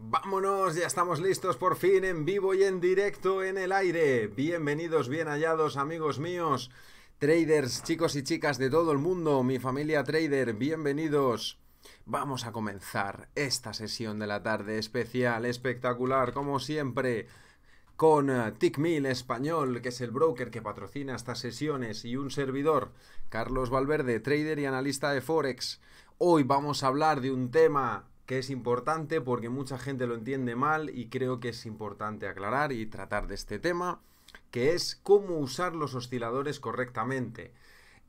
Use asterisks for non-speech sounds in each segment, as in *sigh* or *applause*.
Vámonos, ya estamos listos por fin en vivo y en directo en el aire. Bienvenidos, bien hallados amigos míos, traders, chicos y chicas de todo el mundo, mi familia trader, bienvenidos. Vamos a comenzar esta sesión de la tarde especial, espectacular, como siempre, con eh, TickMill Español, que es el broker que patrocina estas sesiones, y un servidor, Carlos Valverde, trader y analista de Forex. Hoy vamos a hablar de un tema que es importante porque mucha gente lo entiende mal y creo que es importante aclarar y tratar de este tema, que es cómo usar los osciladores correctamente.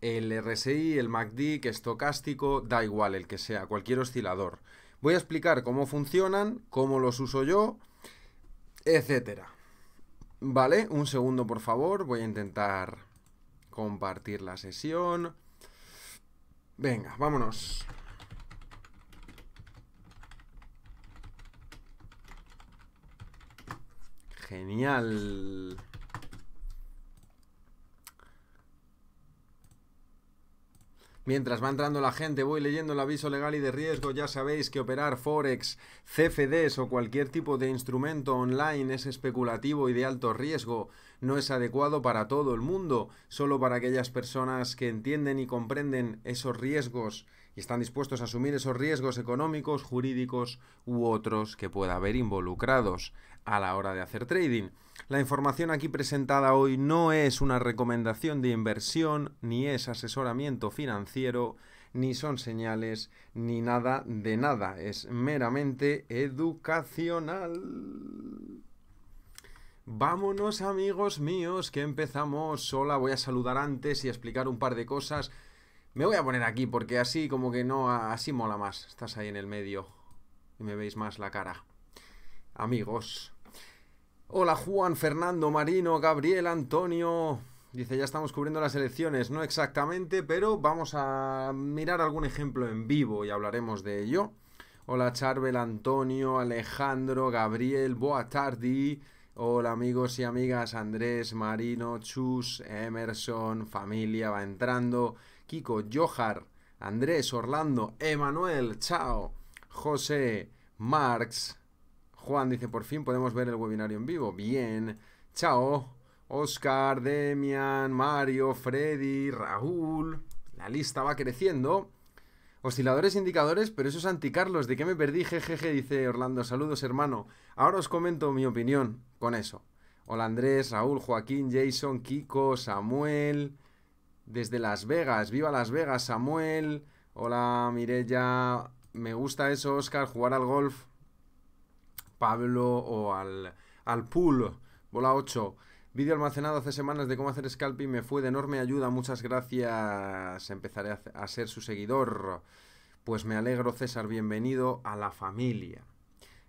El RSI, el MACD, que estocástico, da igual el que sea, cualquier oscilador. Voy a explicar cómo funcionan, cómo los uso yo, etcétera. Vale, un segundo por favor, voy a intentar compartir la sesión. Venga, vámonos. Genial. Mientras va entrando la gente, voy leyendo el aviso legal y de riesgo. Ya sabéis que operar Forex, CFDs o cualquier tipo de instrumento online es especulativo y de alto riesgo. No es adecuado para todo el mundo, solo para aquellas personas que entienden y comprenden esos riesgos y están dispuestos a asumir esos riesgos económicos, jurídicos u otros que pueda haber involucrados a la hora de hacer trading. La información aquí presentada hoy no es una recomendación de inversión, ni es asesoramiento financiero, ni son señales, ni nada de nada. Es meramente educacional. Vámonos amigos míos, que empezamos Hola, Voy a saludar antes y explicar un par de cosas. Me voy a poner aquí porque así como que no, así mola más. Estás ahí en el medio y me veis más la cara. Amigos, Hola Juan, Fernando, Marino, Gabriel, Antonio. Dice, ya estamos cubriendo las elecciones, no exactamente, pero vamos a mirar algún ejemplo en vivo y hablaremos de ello. Hola Charbel, Antonio, Alejandro, Gabriel, Boa Tardi. Hola amigos y amigas, Andrés, Marino, Chus, Emerson, familia va entrando. Kiko, Johar, Andrés, Orlando, Emanuel, chao. José, Marx, Juan dice, por fin podemos ver el webinario en vivo. Bien. Chao. Oscar, Demian, Mario, Freddy, Raúl. La lista va creciendo. Osciladores e indicadores, pero eso es anticarlos. ¿De qué me perdí? Jejeje, dice Orlando. Saludos, hermano. Ahora os comento mi opinión con eso. Hola Andrés, Raúl, Joaquín, Jason, Kiko, Samuel. Desde Las Vegas. Viva Las Vegas, Samuel. Hola Mirella. Me gusta eso, Oscar, jugar al golf. Pablo o al, al Pool. Bola 8. Vídeo almacenado hace semanas de cómo hacer scalping me fue de enorme ayuda. Muchas gracias. Empezaré a, a ser su seguidor. Pues me alegro, César. Bienvenido a la familia.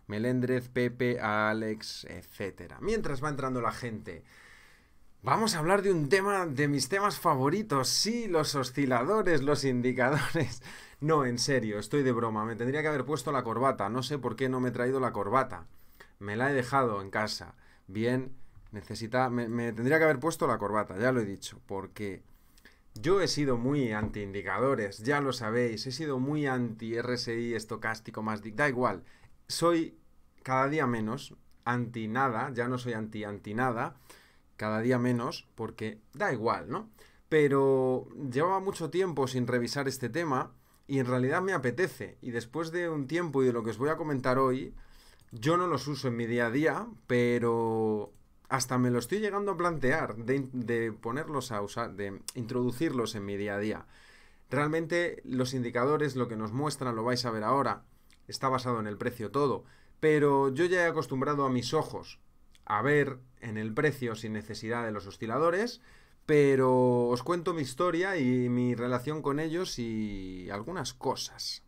Melendrez, Pepe, Alex, etc. Mientras va entrando la gente, vamos a hablar de un tema de mis temas favoritos. Sí, los osciladores, los indicadores. No, en serio, estoy de broma. Me tendría que haber puesto la corbata. No sé por qué no me he traído la corbata. Me la he dejado en casa. Bien, necesita. Me, tendría que haber puesto la corbata, ya lo he dicho. Porque yo he sido muy anti-indicadores, ya lo sabéis. He sido muy anti-RSI, estocástico, más. Da igual. Soy cada día menos anti nada. Ya no soy anti-anti nada. Cada día menos, porque da igual, ¿no? Pero llevaba mucho tiempo sin revisar este tema y en realidad me apetece. Y después de un tiempo y de lo que os voy a comentar hoy, yo no los uso en mi día a día, pero hasta me lo estoy llegando a plantear de, ponerlos a usar, de introducirlos en mi día a día. Realmente los indicadores, lo que nos muestran, lo vais a ver ahora, está basado en el precio todo, pero yo ya he acostumbrado a mis ojos a ver en el precio sin necesidad de los osciladores pero os cuento mi historia y mi relación con ellos y algunas cosas.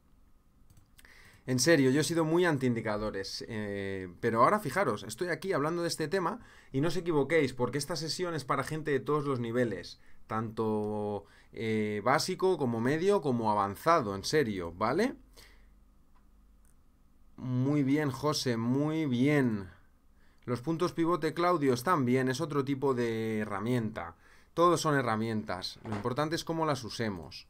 En serio, yo he sido muy antiindicadores, eh, pero ahora fijaros, estoy aquí hablando de este tema y no os equivoquéis, porque esta sesión es para gente de todos los niveles, tanto eh, básico como medio como avanzado, en serio, ¿vale? Muy bien, José, muy bien. Los puntos pivote, Claudio, están bien, es otro tipo de herramienta. Todos son herramientas. Lo importante es cómo las usemos.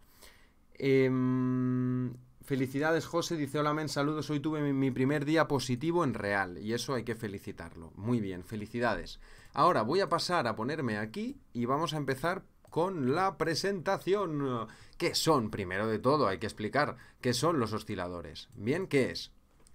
Em, felicidades, José. Dice: Hola, men, saludos. Hoy tuve mi primer día positivo en real. Y eso hay que felicitarlo. Muy bien, felicidades. Ahora voy a pasar a ponerme aquí y vamos a empezar con la presentación. ¿Qué son? Primero de todo, hay que explicar qué son los osciladores. Bien, ¿qué es?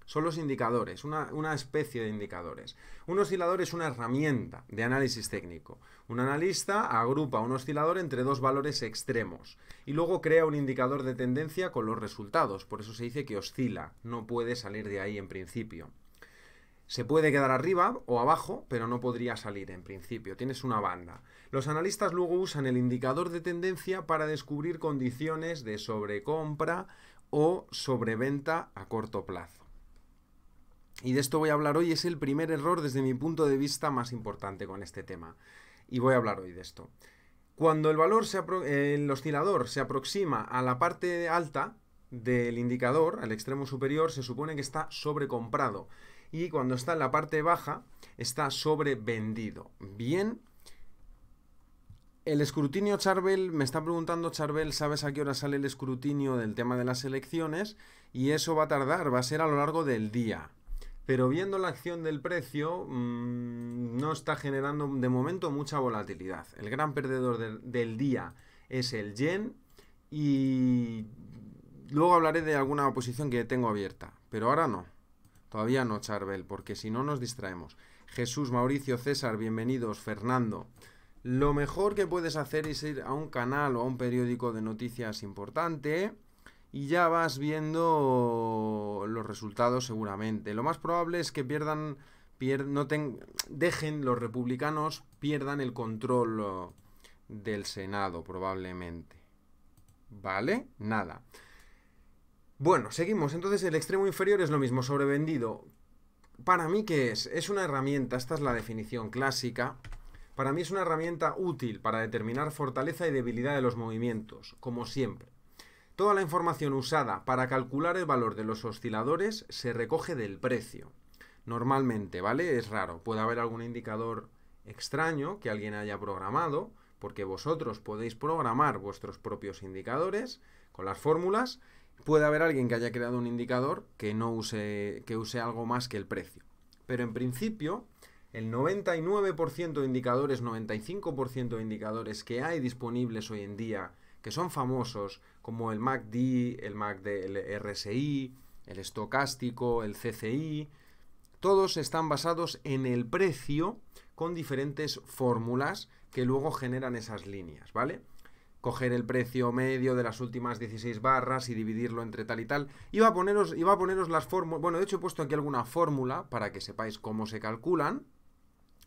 son los indicadores, una, especie de indicadores. Un oscilador es una herramienta de análisis técnico. Un analista agrupa un oscilador entre dos valores extremos y luego crea un indicador de tendencia con los resultados. Por eso se dice que oscila, no puede salir de ahí en principio. Se puede quedar arriba o abajo, pero no podría salir en principio. Tienes una banda. Los analistas luego usan el indicador de tendencia para descubrir condiciones de sobrecompra o sobreventa a corto plazo. Y de esto voy a hablar hoy, es el primer error desde mi punto de vista más importante con este tema. Y voy a hablar hoy de esto. Cuando el valor, el oscilador se aproxima a la parte alta del indicador, al extremo superior, se supone que está sobrecomprado. Y cuando está en la parte baja, está sobrevendido. Bien, el escrutinio Charbel, me está preguntando Charbel, ¿sabes a qué hora sale el escrutinio del tema de las elecciones? Y eso va a tardar, va a ser a lo largo del día pero viendo la acción del precio mm, no está generando de momento mucha volatilidad. El gran perdedor del día es el yen y luego hablaré de alguna posición que tengo abierta, pero ahora no. Todavía no, Charbel, porque si no nos distraemos. Jesús, Mauricio, César, bienvenidos, Fernando. Lo mejor que puedes hacer es ir a un canal o a un periódico de noticias importante y ya vas viendo los resultados seguramente. Lo más probable es que pierdan, dejen los republicanos, pierdan el control uh, del Senado probablemente. ¿Vale? Nada. Bueno, seguimos. Entonces el extremo inferior es lo mismo, sobrevendido. Para mí, ¿qué es? Es una herramienta, esta es la definición clásica. Para mí es una herramienta útil para determinar fortaleza y debilidad de los movimientos, como siempre. Toda la información usada para calcular el valor de los osciladores se recoge del precio. Normalmente, ¿vale? Es raro. Puede haber algún indicador extraño que alguien haya programado, porque vosotros podéis programar vuestros propios indicadores con las fórmulas. Puede haber alguien que haya creado un indicador que no use, que use algo más que el precio. Pero en principio, el 99% de indicadores, 95% de indicadores que hay disponibles hoy en día que son famosos, como el MACD, el MAC del RSI, el estocástico, el CCI, todos están basados en el precio con diferentes fórmulas que luego generan esas líneas, ¿vale? Coger el precio medio de las últimas 16 barras y dividirlo entre tal y tal. Iba a iba a poneros las fórmulas. Bueno, de hecho he puesto aquí alguna fórmula para que sepáis cómo se calculan,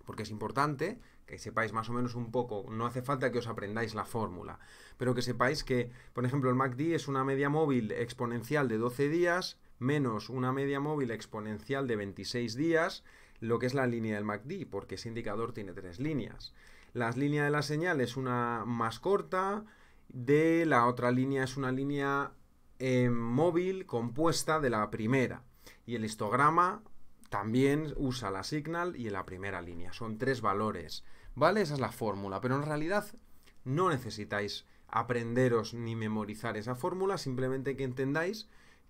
porque es importante que sepáis más o menos un poco, no hace falta que os aprendáis la fórmula, pero que sepáis que, por ejemplo, el MACD es una media móvil exponencial de 12 días menos una media móvil exponencial de 26 días, lo que es la línea del MACD, porque ese indicador tiene tres líneas. La línea de la señal es una más corta, de la otra línea es una línea em, móvil compuesta de la primera. Y el histograma también usa la signal y en la primera línea. Son tres valores. ¿Vale? Esa es la fórmula, pero en realidad no necesitáis aprenderos ni memorizar esa fórmula, simplemente que entendáis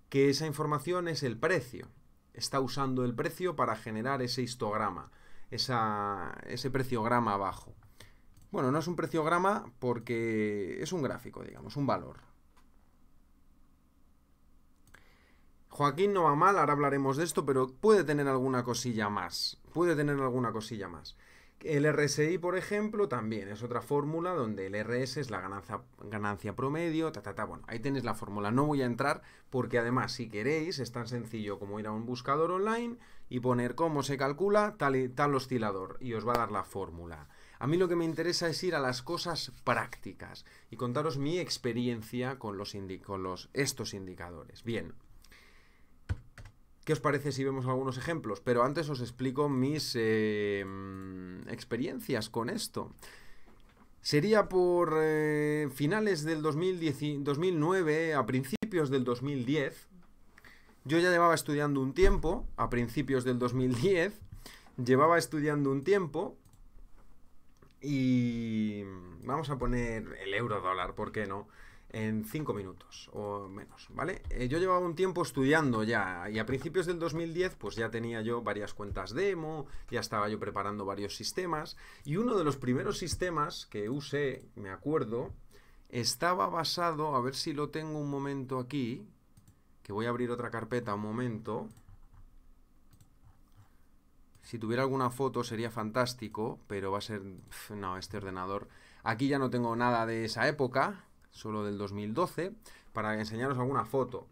que esa información es el precio. Está usando el precio para generar ese histograma, ese preciograma abajo. Bueno, no es un preciograma porque es un gráfico, digamos, un valor. Joaquín no va mal, ahora hablaremos de esto, pero puede tener alguna cosilla más. Puede tener alguna cosilla más. El RSI, por ejemplo, también es otra fórmula donde el RS es la ganancia, promedio, ta, ta, Bueno, ahí tenéis la fórmula. No voy a entrar porque además, si queréis, es tan sencillo como ir a un buscador online y poner cómo se calcula tal, oscilador y os va a dar la fórmula. A mí lo que me interesa es ir a las cosas prácticas y contaros mi experiencia con, estos indicadores. Bien, ¿Qué os parece si vemos algunos ejemplos? Pero antes os explico mis eh, experiencias con esto. Sería por eh, finales del 2009, a principios del 2010. Yo ya llevaba estudiando un tiempo, a principios del 2010. Llevaba estudiando un tiempo y vamos a poner el euro dólar, ¿por qué no? en 5 minutos o menos, ¿vale? Eh, yo llevaba un tiempo estudiando ya y a principios del 2010 pues ya tenía yo varias cuentas demo, ya estaba yo preparando varios sistemas y uno de los primeros sistemas que usé, me acuerdo, estaba basado, a ver si lo tengo un momento aquí, que voy a abrir otra carpeta un momento. Si tuviera alguna foto sería fantástico, pero va a ser... no, este ordenador... Aquí ya no tengo nada de esa época, solo del 2012, para enseñaros alguna foto.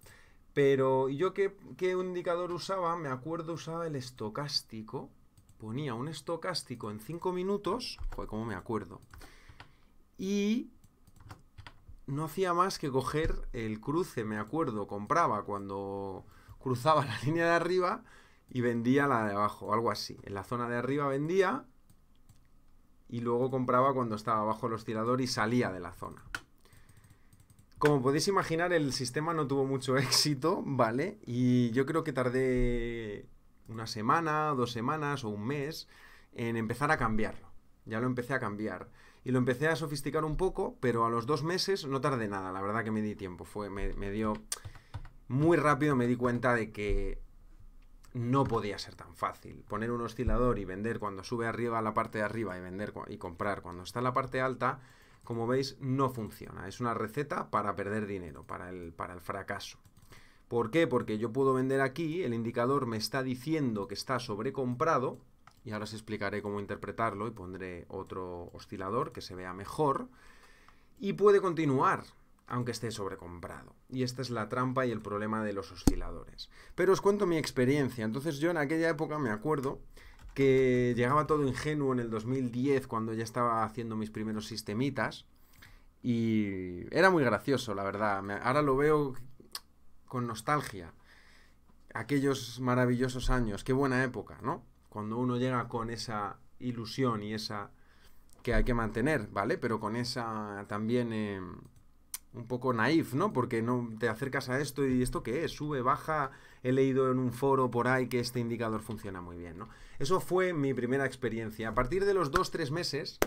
Pero, yo qué, indicador usaba? Me acuerdo usaba el estocástico. Ponía un estocástico en 5 minutos. fue como me acuerdo. Y no hacía más que coger el cruce, me acuerdo, compraba cuando cruzaba la *laughs* línea de arriba y vendía la de abajo, algo así. En la zona de arriba vendía y luego compraba cuando estaba abajo los tiradores y salía de la zona. Como podéis imaginar, el sistema no tuvo mucho éxito, ¿vale? Y yo creo que tardé una semana, dos semanas o un mes en empezar a cambiarlo. Ya lo empecé a cambiar. Y lo empecé a sofisticar un poco, pero a los dos meses no tardé nada, la verdad que me di tiempo. Fue, me, dio. Muy rápido me di cuenta de que no podía ser tan fácil. Poner un oscilador y vender cuando sube arriba a la parte de arriba y vender y comprar cuando está en la parte alta como veis, no funciona. Es una receta para perder dinero, para el, para el fracaso. ¿Por qué? Porque yo puedo vender aquí, el indicador me está diciendo que está sobrecomprado, y ahora os explicaré cómo interpretarlo y pondré otro oscilador que se vea mejor, y puede continuar, aunque esté sobrecomprado. Y esta es la trampa y el problema de los osciladores. Pero os cuento mi experiencia. Entonces yo en aquella época me acuerdo que llegaba todo ingenuo en el 2010 cuando ya estaba haciendo mis primeros sistemitas. Y era muy gracioso, la verdad. Ahora lo veo con nostalgia. Aquellos maravillosos años, qué buena época, ¿no? Cuando uno llega con esa ilusión y esa que hay que mantener, ¿vale? Pero con esa también eh, un poco naif, ¿no? Porque no te acercas a esto y esto qué es, sube, baja, he leído en un foro por ahí que este indicador funciona muy bien, ¿no? Eso fue mi primera experiencia. A partir de los dos, tres meses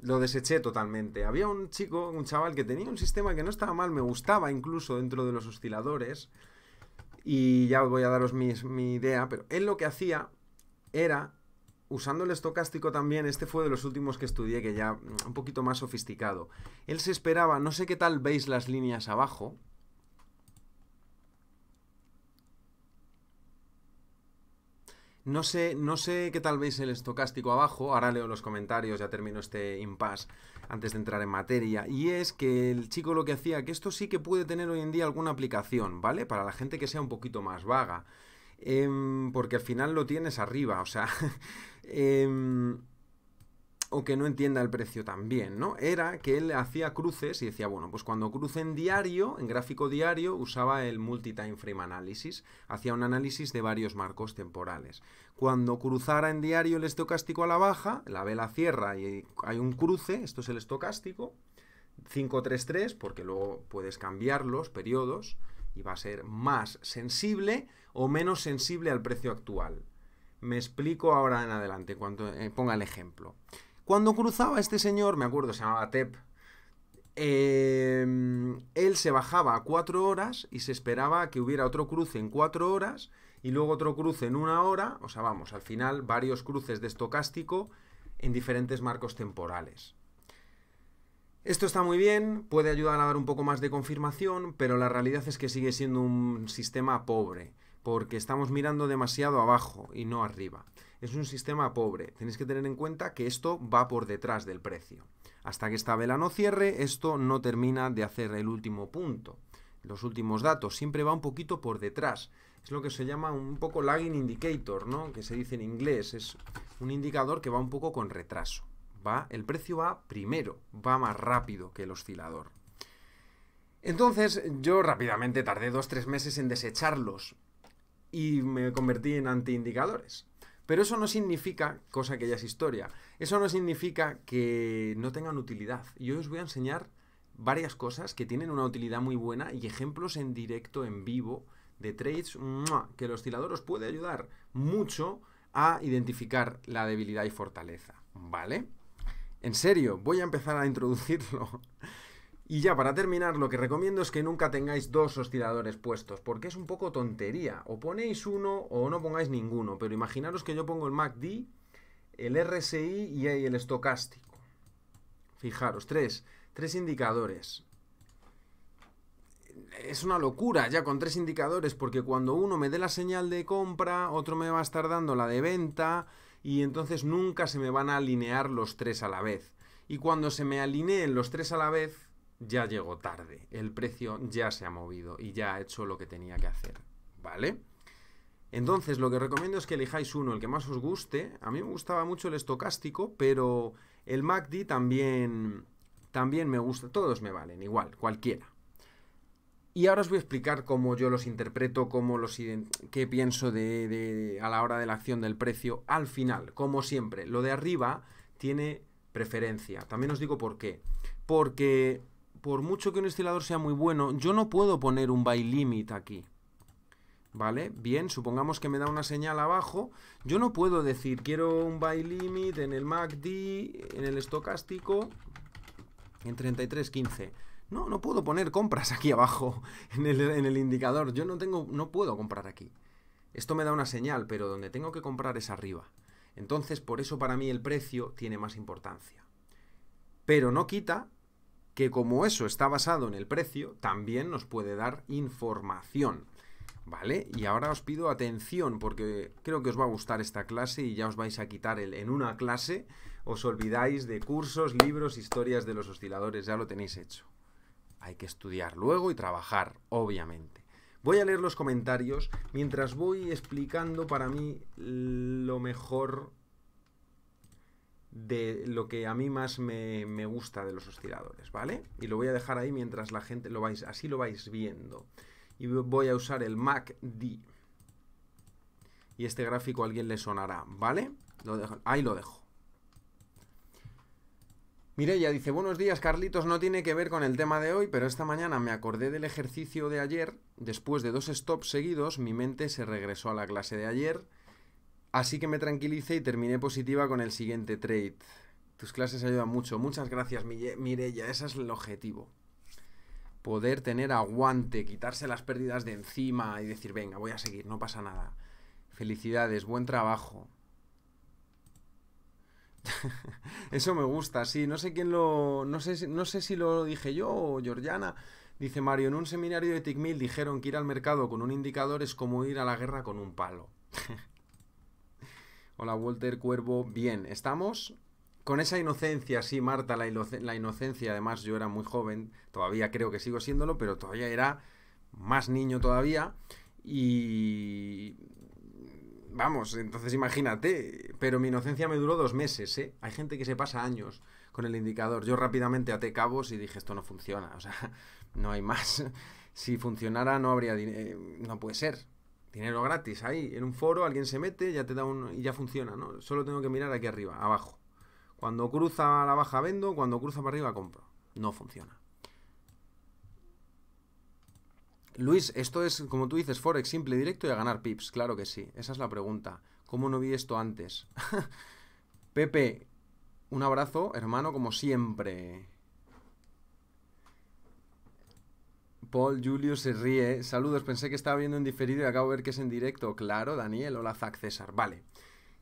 lo deseché totalmente. Había un chico, un chaval que tenía un sistema que no estaba mal, me gustaba incluso dentro de los osciladores. Y ya os voy a daros mi, mi idea, pero él lo que hacía era usando el estocástico también, este fue de los últimos que estudié, que ya un poquito más sofisticado. Él se esperaba, no sé qué tal veis las líneas abajo, No sé, no sé qué tal veis el estocástico abajo, ahora leo los comentarios, ya termino este impasse antes de entrar en materia, y es que el chico lo que hacía, que esto sí que puede tener hoy en día alguna aplicación, ¿vale? Para la gente que sea un poquito más vaga, em, porque al final lo tienes arriba, o sea... *laughs* Em, o que no entienda el precio también, ¿no? Era que él hacía cruces y decía, bueno, pues cuando cruce en diario, en gráfico diario, usaba el multi-time frame analysis, hacía un análisis de varios marcos temporales. Cuando cruzara en diario el estocástico a la baja, la vela cierra y hay un cruce, esto es el estocástico, 533, porque luego puedes cambiar los periodos y va a ser más sensible o menos sensible al precio actual. Me explico ahora en adelante, cuando eh, ponga el ejemplo. Cuando cruzaba este señor, me acuerdo, se llamaba Tep, em, él se bajaba a cuatro horas y se esperaba que hubiera otro cruce en cuatro horas y luego otro cruce en una hora. O sea, vamos, al final varios cruces de estocástico en diferentes marcos temporales. Esto está muy bien, puede ayudar a dar un poco más de confirmación, pero la realidad es que sigue siendo un sistema pobre, porque estamos mirando demasiado abajo y no arriba es un sistema pobre. Tenéis que tener en cuenta que esto va por detrás del precio. Hasta que esta vela no cierre, esto no termina de hacer el último punto. Los últimos datos siempre va un poquito por detrás. Es lo que se llama un poco lagging indicator, ¿no? Que se dice en inglés. Es un indicador que va un poco con retraso. Va, el precio va primero, va más rápido que el oscilador. Entonces yo rápidamente tardé o tres meses en desecharlos y me convertí en antiindicadores. Pero eso no significa, cosa que ya es historia, eso no significa que no tengan utilidad. Yo os voy a enseñar varias cosas que tienen una utilidad muy buena y ejemplos en directo, en vivo, de trades que el oscilador os puede ayudar mucho a identificar la debilidad y fortaleza, ¿vale? En serio, voy a empezar a introducirlo. Y ya para terminar, lo que recomiendo es que nunca tengáis dos osciladores puestos, porque es un poco tontería. O ponéis uno o no pongáis ninguno, pero imaginaros que yo pongo el MACD, el RSI y el estocástico. Fijaros, tres, tres indicadores. Es una locura ya con tres indicadores, porque cuando uno me dé la señal de compra, otro me va a estar dando la de venta, y entonces nunca se me van a alinear los tres a la vez. Y cuando se me alineen los tres a la vez, ya llegó tarde, el precio ya se ha movido y ya ha hecho lo que tenía que hacer, ¿vale? Entonces lo que recomiendo es que elijáis uno, el que más os guste. A mí me gustaba mucho el estocástico, pero el MACD también, también me gusta, todos me valen, igual, cualquiera. Y ahora os voy a explicar cómo yo los interpreto, cómo los qué pienso a la hora de la acción del precio. Al final, como siempre, lo de arriba tiene preferencia. También os digo por qué. Porque por mucho que un estilador sea muy bueno, yo no puedo poner un buy limit aquí. ¿Vale? Bien, supongamos que me da una señal abajo. Yo no puedo decir, quiero un buy limit en el MACD, en el estocástico, en 33.15. No, no puedo poner compras aquí abajo, *laughs* en el, en el indicador. Yo no, tengo, no puedo comprar aquí. Esto me da una señal, pero donde tengo que comprar es arriba. Entonces, por eso para mí el precio tiene más importancia. Pero no quita que como eso está basado en el precio, también nos puede dar información. ¿Vale? Y ahora os pido atención porque creo que os va a gustar esta clase y ya os vais a quitar el en una clase, os olvidáis de cursos, libros, historias de los osciladores, ya lo tenéis hecho. Hay que estudiar luego y trabajar, obviamente. Voy a leer los comentarios mientras voy explicando para mí lo mejor de lo que a mí más me, gusta de los osciladores, ¿vale? Y lo voy a dejar ahí mientras la gente lo vais, así lo vais viendo. Y voy a usar el MACD. Y este gráfico a alguien le sonará, ¿vale? Lo dejo, ahí lo dejo. ya dice, buenos días Carlitos, no tiene que ver con el tema de hoy, pero esta mañana me acordé del ejercicio de ayer, después de dos stops seguidos, mi mente se regresó a la clase de ayer, Así que me tranquilicé y terminé positiva con el siguiente trade. Tus clases ayudan mucho. Muchas gracias, Mirella. Ese es el objetivo. Poder tener aguante, quitarse las pérdidas de encima y decir, venga, voy a seguir, no pasa nada. Felicidades, buen trabajo. *laughs* Eso me gusta, sí. No sé quién lo. No sé, no sé si lo dije yo o Georgiana. Dice Mario, en un seminario de TICMIL dijeron que ir al mercado con un indicador es como ir a la guerra con un palo. *laughs* Hola, Walter Cuervo. Bien, estamos con esa inocencia, sí, Marta, la, inocencia. Además, yo era muy joven, todavía creo que sigo siéndolo, pero todavía era más niño todavía. Y. Vamos, entonces imagínate, pero mi inocencia me duró dos meses, ¿eh? Hay gente que se pasa años con el indicador. Yo rápidamente até cabos y dije, esto no funciona, *laughs* o sea, no hay más. Si funcionara no habría... dinero, eh, no puede ser, dinero gratis ahí, en un foro, alguien se mete, ya te da un y ya funciona, ¿no? Solo tengo que mirar aquí arriba, abajo. Cuando cruza la baja vendo, cuando cruza para arriba compro. No funciona. Luis, esto es, como tú dices, Forex simple, y directo y a ganar pips. Claro que sí, esa es la pregunta. ¿Cómo no vi esto antes? *laughs* Pepe, un abrazo, hermano, como siempre. Paul Julio se ríe. Saludos, pensé que estaba viendo en diferido y acabo de ver que es en directo. Claro, Daniel, hola Zac César. Vale.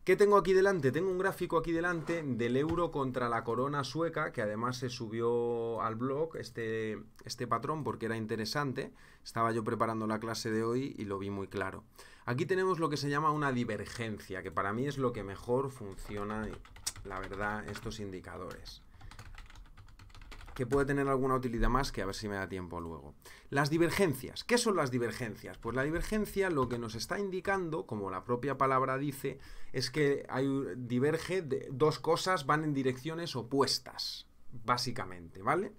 ¿Qué tengo aquí delante? Tengo un gráfico aquí delante del euro contra la corona sueca, que además se subió al blog este, este patrón porque era interesante. Estaba yo preparando la clase de hoy y lo vi muy claro. Aquí tenemos lo que se llama una divergencia, que para mí es lo que mejor funciona, la verdad, estos indicadores que puede tener alguna utilidad más que a ver si me da tiempo luego. Las divergencias. ¿Qué son las divergencias? Pues la divergencia lo que nos está indicando, como la propia palabra dice, es que hay, diverge, dos cosas van en direcciones opuestas, básicamente, ¿vale?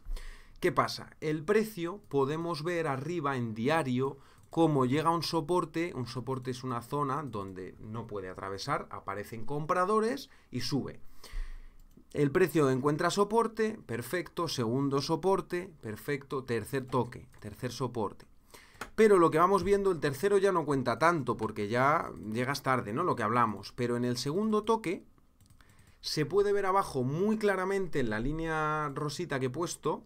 ¿Qué pasa? El precio podemos ver arriba en diario cómo llega un soporte, un soporte es una zona donde no puede atravesar, aparecen compradores y sube el precio encuentra soporte, perfecto, segundo soporte, perfecto, tercer toque, tercer soporte. Pero lo que vamos viendo, el tercero ya no cuenta tanto porque ya llegas tarde, ¿no? Lo que hablamos. Pero en el segundo toque se puede ver abajo muy claramente en la línea rosita que he puesto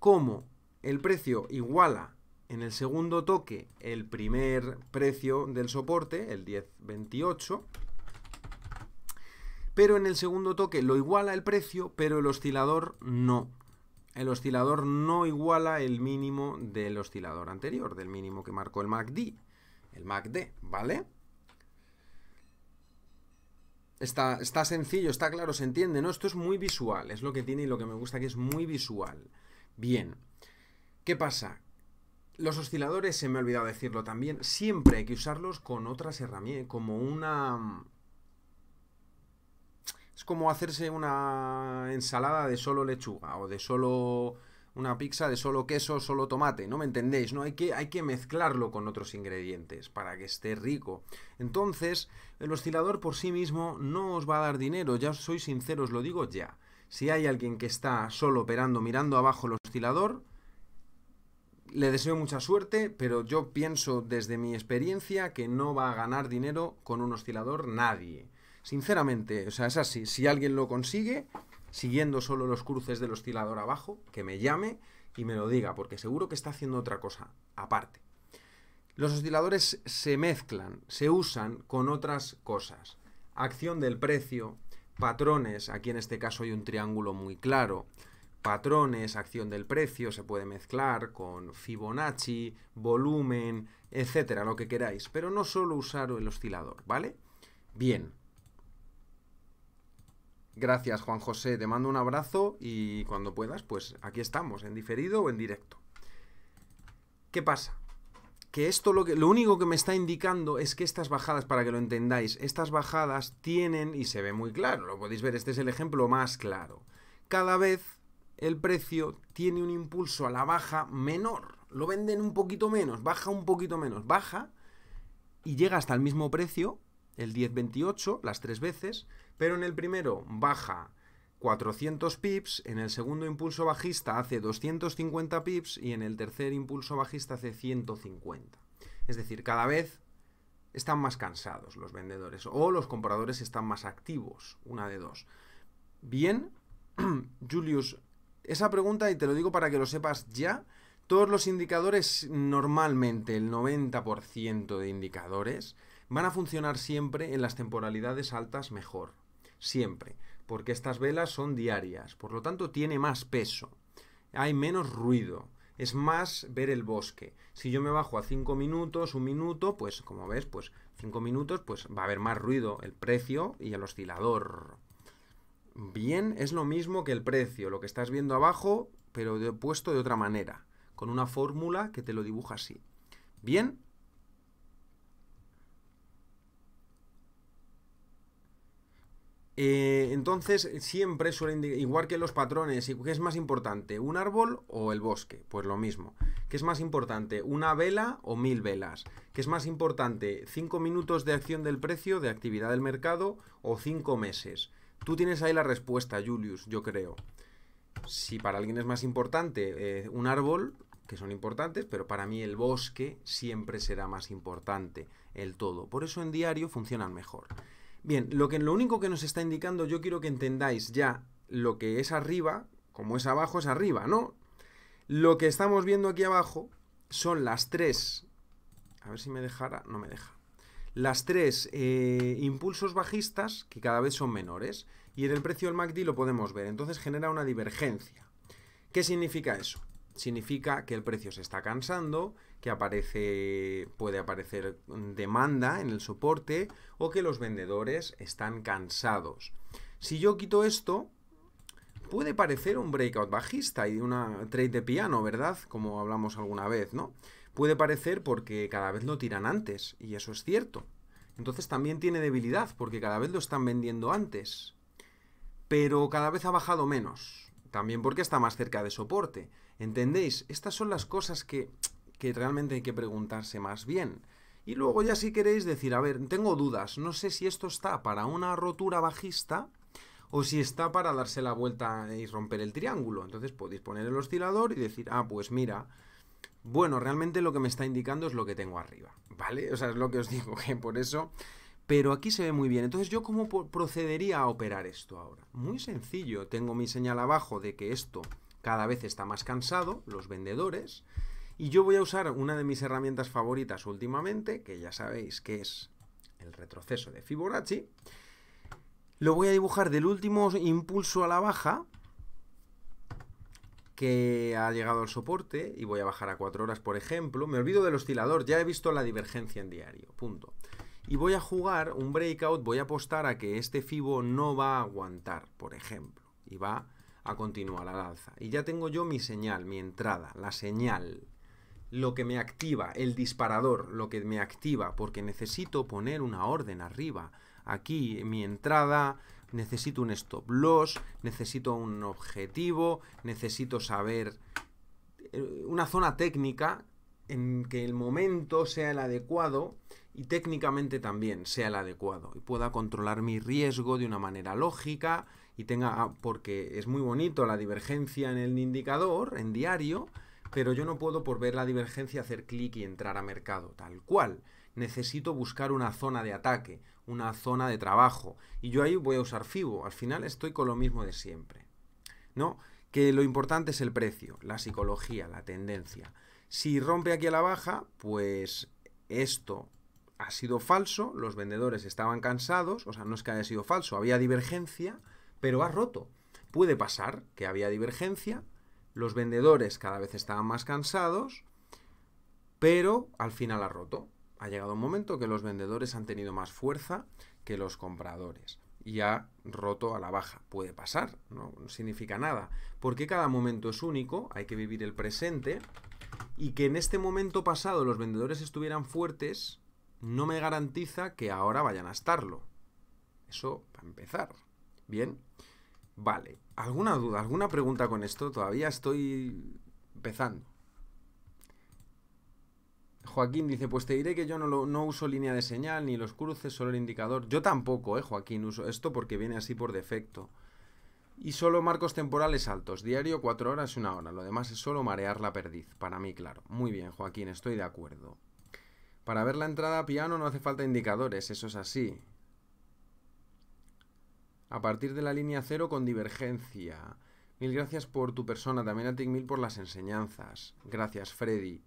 cómo el precio iguala en el segundo toque el primer precio del soporte, el 1028 pero en el segundo toque lo iguala el precio, pero el oscilador no. El oscilador no iguala el mínimo del oscilador anterior, del mínimo que marcó el MACD, el MACD, ¿vale? Está, está sencillo, está claro, se entiende, ¿no? Esto es muy visual, es lo que tiene y lo que me gusta que es muy visual. Bien, ¿qué pasa? Los osciladores, se me ha olvidado decirlo también, siempre hay que usarlos con otras herramientas, como una es como hacerse una ensalada de solo lechuga o de solo una pizza de solo queso, solo tomate, ¿no me entendéis? No hay que, hay que mezclarlo con otros ingredientes para que esté rico. Entonces, el oscilador por sí mismo no os va a dar dinero, ya soy sincero, os lo digo ya. Si hay alguien que está solo operando mirando abajo el oscilador, le deseo mucha suerte, pero yo pienso desde mi experiencia que no va a ganar dinero con un oscilador nadie. Sinceramente, o sea, es así. Si alguien lo consigue, siguiendo solo los cruces del oscilador abajo, que me llame y me lo diga, porque seguro que está haciendo otra cosa aparte. Los osciladores se mezclan, se usan con otras cosas. Acción del precio, patrones, aquí en este caso hay un triángulo muy claro. Patrones, acción del precio, se puede mezclar con Fibonacci, volumen, etcétera, lo que queráis, pero no solo usar el oscilador, ¿vale? Bien, Gracias, Juan José. Te mando un abrazo y cuando puedas, pues aquí estamos, en diferido o en directo. ¿Qué pasa? Que esto lo, único que me está indicando es que estas bajadas, para que lo entendáis, estas bajadas tienen, y se ve muy claro, lo podéis ver, este es el ejemplo más claro. Cada vez el precio tiene un impulso a la baja menor. Lo venden un poquito menos, baja un poquito menos, baja y llega hasta el mismo precio, el 10.28, las tres veces, pero en el primero baja 400 pips, en el segundo impulso bajista hace 250 pips y en el tercer impulso bajista hace 150. Es decir, cada vez están más cansados los vendedores o los compradores están más activos, una de dos. Bien, *clears throat* Julius, esa pregunta, y te lo digo para que lo sepas ya, todos los indicadores, normalmente el 90% de indicadores, van a funcionar siempre en las temporalidades altas mejor siempre, porque estas velas son diarias, por lo tanto tiene más peso, hay menos ruido, es más ver el bosque. Si yo me bajo a 5 minutos, un minuto, pues como ves, pues 5 minutos, pues va a haber más ruido, el precio y el oscilador. Bien, es lo mismo que el precio, lo que estás viendo abajo, pero de, puesto de otra manera, con una fórmula que te lo dibuja así. Bien, Eh, entonces siempre suelen, igual que los patrones, ¿qué es más importante? ¿Un árbol o el bosque? Pues lo mismo. ¿Qué es más importante? ¿Una vela o mil velas? ¿Qué es más importante? ¿Cinco minutos de acción del precio, de actividad del mercado o cinco meses? Tú tienes ahí la respuesta, Julius, yo creo. Si para alguien es más importante eh, un árbol, que son importantes, pero para mí el bosque siempre será más importante, el todo. Por eso en diario funcionan mejor. Bien, lo, que, lo único que nos está indicando, yo quiero que entendáis ya lo que es arriba, como es abajo, es arriba, ¿no? Lo que estamos viendo aquí abajo son las tres, a ver si me dejara, no me deja, las tres eh, impulsos bajistas que cada vez son menores y en el precio del MACD lo podemos ver, entonces genera una divergencia. ¿Qué significa eso? Significa que el precio se está cansando, que aparece, puede aparecer demanda en el soporte o que los vendedores están cansados. Si yo quito esto, puede parecer un breakout bajista y una trade de piano, ¿verdad? Como hablamos alguna vez, ¿no? Puede parecer porque cada vez lo tiran antes, y eso es cierto. Entonces también tiene debilidad, porque cada vez lo están vendiendo antes. Pero cada vez ha bajado menos. También porque está más cerca de soporte. ¿Entendéis? Estas son las cosas que que realmente hay que preguntarse más bien. Y luego ya si queréis decir, a ver, tengo dudas, no sé si esto está para una rotura bajista o si está para darse la vuelta y romper el triángulo. Entonces podéis poner el oscilador y decir, ah, pues mira, bueno, realmente lo que me está indicando es lo que tengo arriba, ¿vale? O sea, es lo que os digo, que por eso... Pero aquí se ve muy bien. Entonces, ¿yo cómo procedería a operar esto ahora? Muy sencillo. Tengo mi señal abajo de que esto cada vez está más cansado, los vendedores. Y yo voy a usar una de mis herramientas favoritas últimamente, que ya sabéis que es el retroceso de Fibonacci. Lo voy a dibujar del último impulso a la baja, que ha llegado al soporte, y voy a bajar a 4 horas, por ejemplo. Me olvido del oscilador, ya he visto la divergencia en diario, punto. Y voy a jugar un breakout, voy a apostar a que este Fibo no va a aguantar, por ejemplo, y va a continuar la alza. Y ya tengo yo mi señal, mi entrada, la señal lo que me activa, el disparador, lo que me activa, porque necesito poner una orden arriba. Aquí mi entrada, necesito un stop loss, necesito un objetivo, necesito saber eh, una zona técnica en que el momento sea el adecuado y técnicamente también sea el adecuado y pueda controlar mi riesgo de una manera lógica y tenga ah, porque es muy bonito la divergencia en el indicador en diario pero yo no puedo por ver la divergencia hacer clic y entrar a mercado, tal cual. Necesito buscar una zona de ataque, una zona de trabajo, y yo ahí voy a usar FIBO. Al final estoy con lo mismo de siempre. ¿No? Que lo importante es el precio, la psicología, la tendencia. Si rompe aquí a la baja, pues esto ha sido falso, los vendedores estaban cansados, o sea, no es que haya sido falso, había divergencia, pero ha roto. Puede pasar que había divergencia, los vendedores cada vez estaban más cansados, pero al final ha roto. Ha llegado un momento que los vendedores han tenido más fuerza que los compradores y ha roto a la baja. Puede pasar, no, significa nada, porque cada momento es único, hay que vivir el presente y que en este momento pasado los vendedores estuvieran fuertes no me garantiza que ahora vayan a estarlo. Eso para empezar. Bien. Vale, ¿alguna duda, alguna pregunta con esto? Todavía estoy empezando. Joaquín dice, pues te diré que yo no, uso línea de señal, ni los cruces, solo el indicador. Yo tampoco, eh, Joaquín, uso esto porque viene así por defecto. Y solo marcos temporales altos, diario cuatro horas, y una hora. Lo demás es solo marear la perdiz, para mí, claro. Muy bien, Joaquín, estoy de acuerdo. Para ver la entrada a piano no hace falta indicadores, eso es así. A partir de la línea cero con divergencia. Mil gracias por tu persona, también a mil por las enseñanzas. Gracias, Freddy.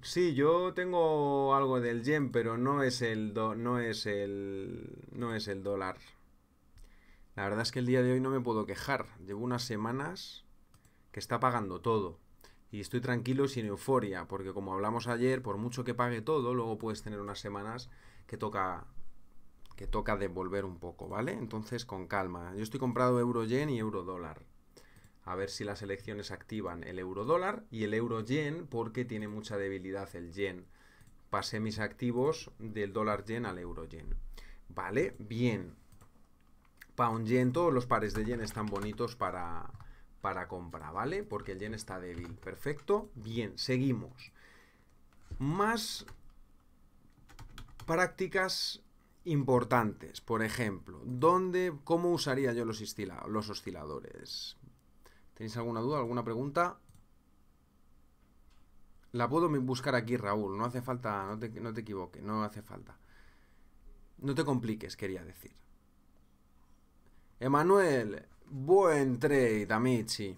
Sí, yo tengo algo del yen, pero no es el no es el no es el dólar. La verdad es que el día de hoy no me puedo quejar. Llevo unas semanas que está pagando todo y estoy tranquilo sin euforia, porque como hablamos ayer, por mucho que pague todo, luego puedes tener unas semanas que toca que toca devolver un poco, ¿vale? Entonces, con calma. Yo estoy comprado euro yen y euro dólar. A ver si las elecciones activan el euro dólar y el euro yen, porque tiene mucha debilidad el yen. Pasé mis activos del dólar yen al euro yen. ¿Vale? Bien. Pound yen, todos los pares de yen están bonitos para, para compra, ¿vale? Porque el yen está débil. Perfecto. Bien, seguimos. Más prácticas importantes, por ejemplo, ¿dónde, ¿cómo usaría yo los, los osciladores? ¿Tenéis alguna duda, alguna pregunta? La puedo buscar aquí, Raúl, no hace falta, no te, no te equivoques, no hace falta. No te compliques, quería decir. Emanuel, buen trade, amici.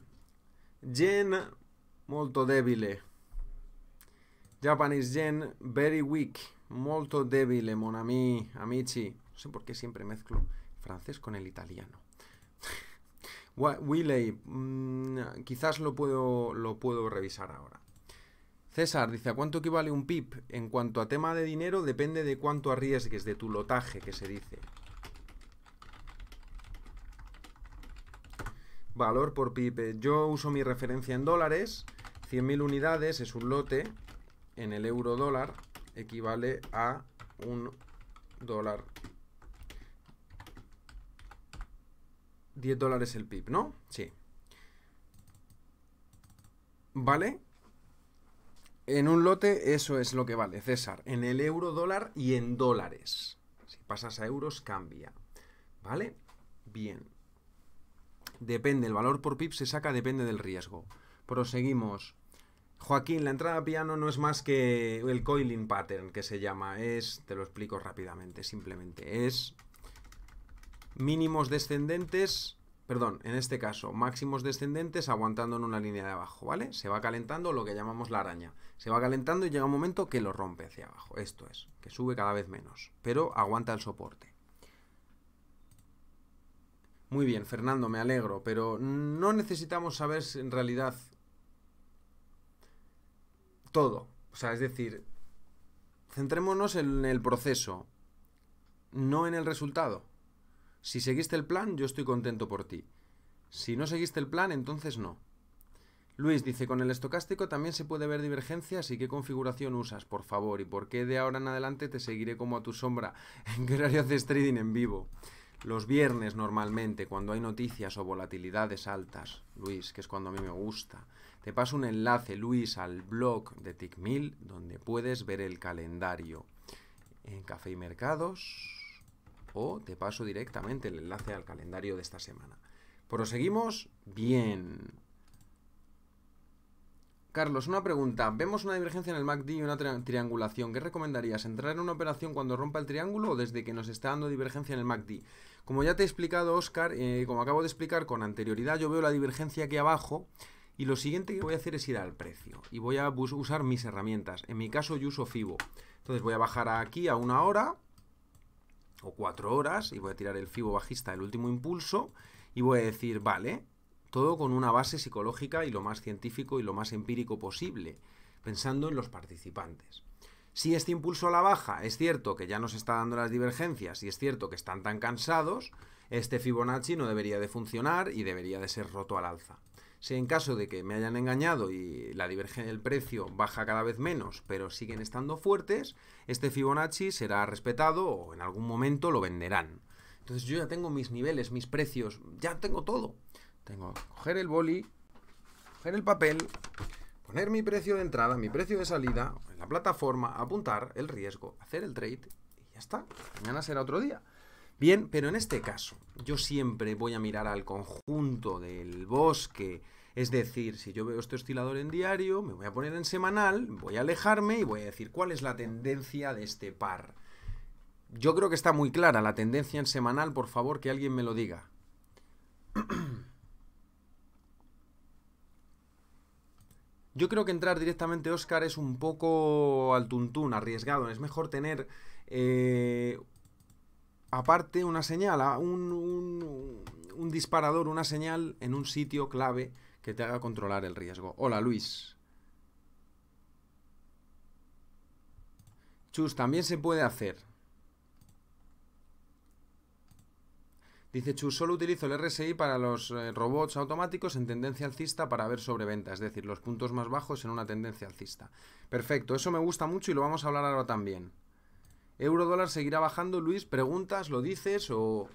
Yen, molto débil Japanese yen, very weak molto débil mon ami, amici. No sé por qué siempre mezclo francés con el italiano. *laughs* Willey, mm, quizás lo puedo, lo puedo revisar ahora. César dice, ¿a cuánto equivale un PIB? En cuanto a tema de dinero, depende de cuánto arriesgues, de tu lotaje, que se dice. Valor por PIB. Yo uso mi referencia en dólares. 100.000 unidades es un lote en el euro dólar equivale a un dólar. 10 dólares el PIB, ¿no? Sí. ¿Vale? En un lote eso es lo que vale, César. En el euro dólar y en dólares. Si pasas a euros cambia. ¿Vale? Bien. Depende, el valor por PIB se saca depende del riesgo. Proseguimos. Joaquín, la entrada a piano no es más que el coiling pattern que se llama. Es, te lo explico rápidamente, simplemente. Es mínimos descendentes, perdón, en este caso, máximos descendentes aguantando en una línea de abajo, ¿vale? Se va calentando lo que llamamos la araña. Se va calentando y llega un momento que lo rompe hacia abajo. Esto es, que sube cada vez menos, pero aguanta el soporte. Muy bien, Fernando, me alegro, pero no necesitamos saber en realidad todo. O sea, es decir, centrémonos en el proceso, no en el resultado. Si seguiste el plan, yo estoy contento por ti. Si no seguiste el plan, entonces no. Luis dice, con el estocástico también se puede ver divergencias y qué configuración usas, por favor, y por qué de ahora en adelante te seguiré como a tu sombra. *laughs* ¿En qué horario haces trading en vivo? Los viernes normalmente, cuando hay noticias o volatilidades altas, Luis, que es cuando a mí me gusta. Te paso un enlace, Luis, al blog de Tickmill donde puedes ver el calendario en Café y Mercados, o te paso directamente el enlace al calendario de esta semana. Proseguimos bien. Carlos, una pregunta. Vemos una divergencia en el MACD y una triangulación. ¿Qué recomendarías? ¿Entrar en una operación cuando rompa el triángulo o desde que nos está dando divergencia en el MACD? Como ya te he explicado, Oscar, eh, como acabo de explicar con anterioridad, yo veo la divergencia aquí abajo y lo siguiente que voy a hacer es ir al precio y voy a usar mis herramientas. En mi caso yo uso Fibo. Entonces voy a bajar aquí a una hora o cuatro horas y voy a tirar el Fibo bajista, el último impulso y voy a decir, vale, todo con una base psicológica y lo más científico y lo más empírico posible, pensando en los participantes. Si este impulso a la baja es cierto que ya nos está dando las divergencias y es cierto que están tan cansados, este Fibonacci no debería de funcionar y debería de ser roto al alza. Si en caso de que me hayan engañado y la divergencia del precio baja cada vez menos, pero siguen estando fuertes, este Fibonacci será respetado o en algún momento lo venderán. Entonces yo ya tengo mis niveles, mis precios, ya tengo todo. Tengo que coger el boli, coger el papel, poner mi precio de entrada, mi precio de salida, en la plataforma, apuntar el riesgo, hacer el trade y ya está. Mañana será otro día. Bien, pero en este caso, yo siempre voy a mirar al conjunto del bosque es decir, si yo veo este oscilador en diario, me voy a poner en semanal, voy a alejarme y voy a decir cuál es la tendencia de este par. Yo creo que está muy clara la tendencia en semanal, por favor, que alguien me lo diga. *clears throat* Yo creo que entrar directamente Oscar es un poco al tuntún, arriesgado. Es mejor tener eh, aparte una señal, ah, un disparador, una señal en un sitio clave que te haga controlar el riesgo. Hola, Luis. Chus, también se puede hacer. Dice Chus, solo utilizo el RSI para los eh, robots automáticos en tendencia alcista para ver sobreventa, es decir, los puntos más bajos en una tendencia alcista. Perfecto, eso me gusta mucho y lo vamos a hablar ahora también. ¿Euro dólar seguirá bajando, Luis? ¿Preguntas? ¿Lo dices? ¿O.?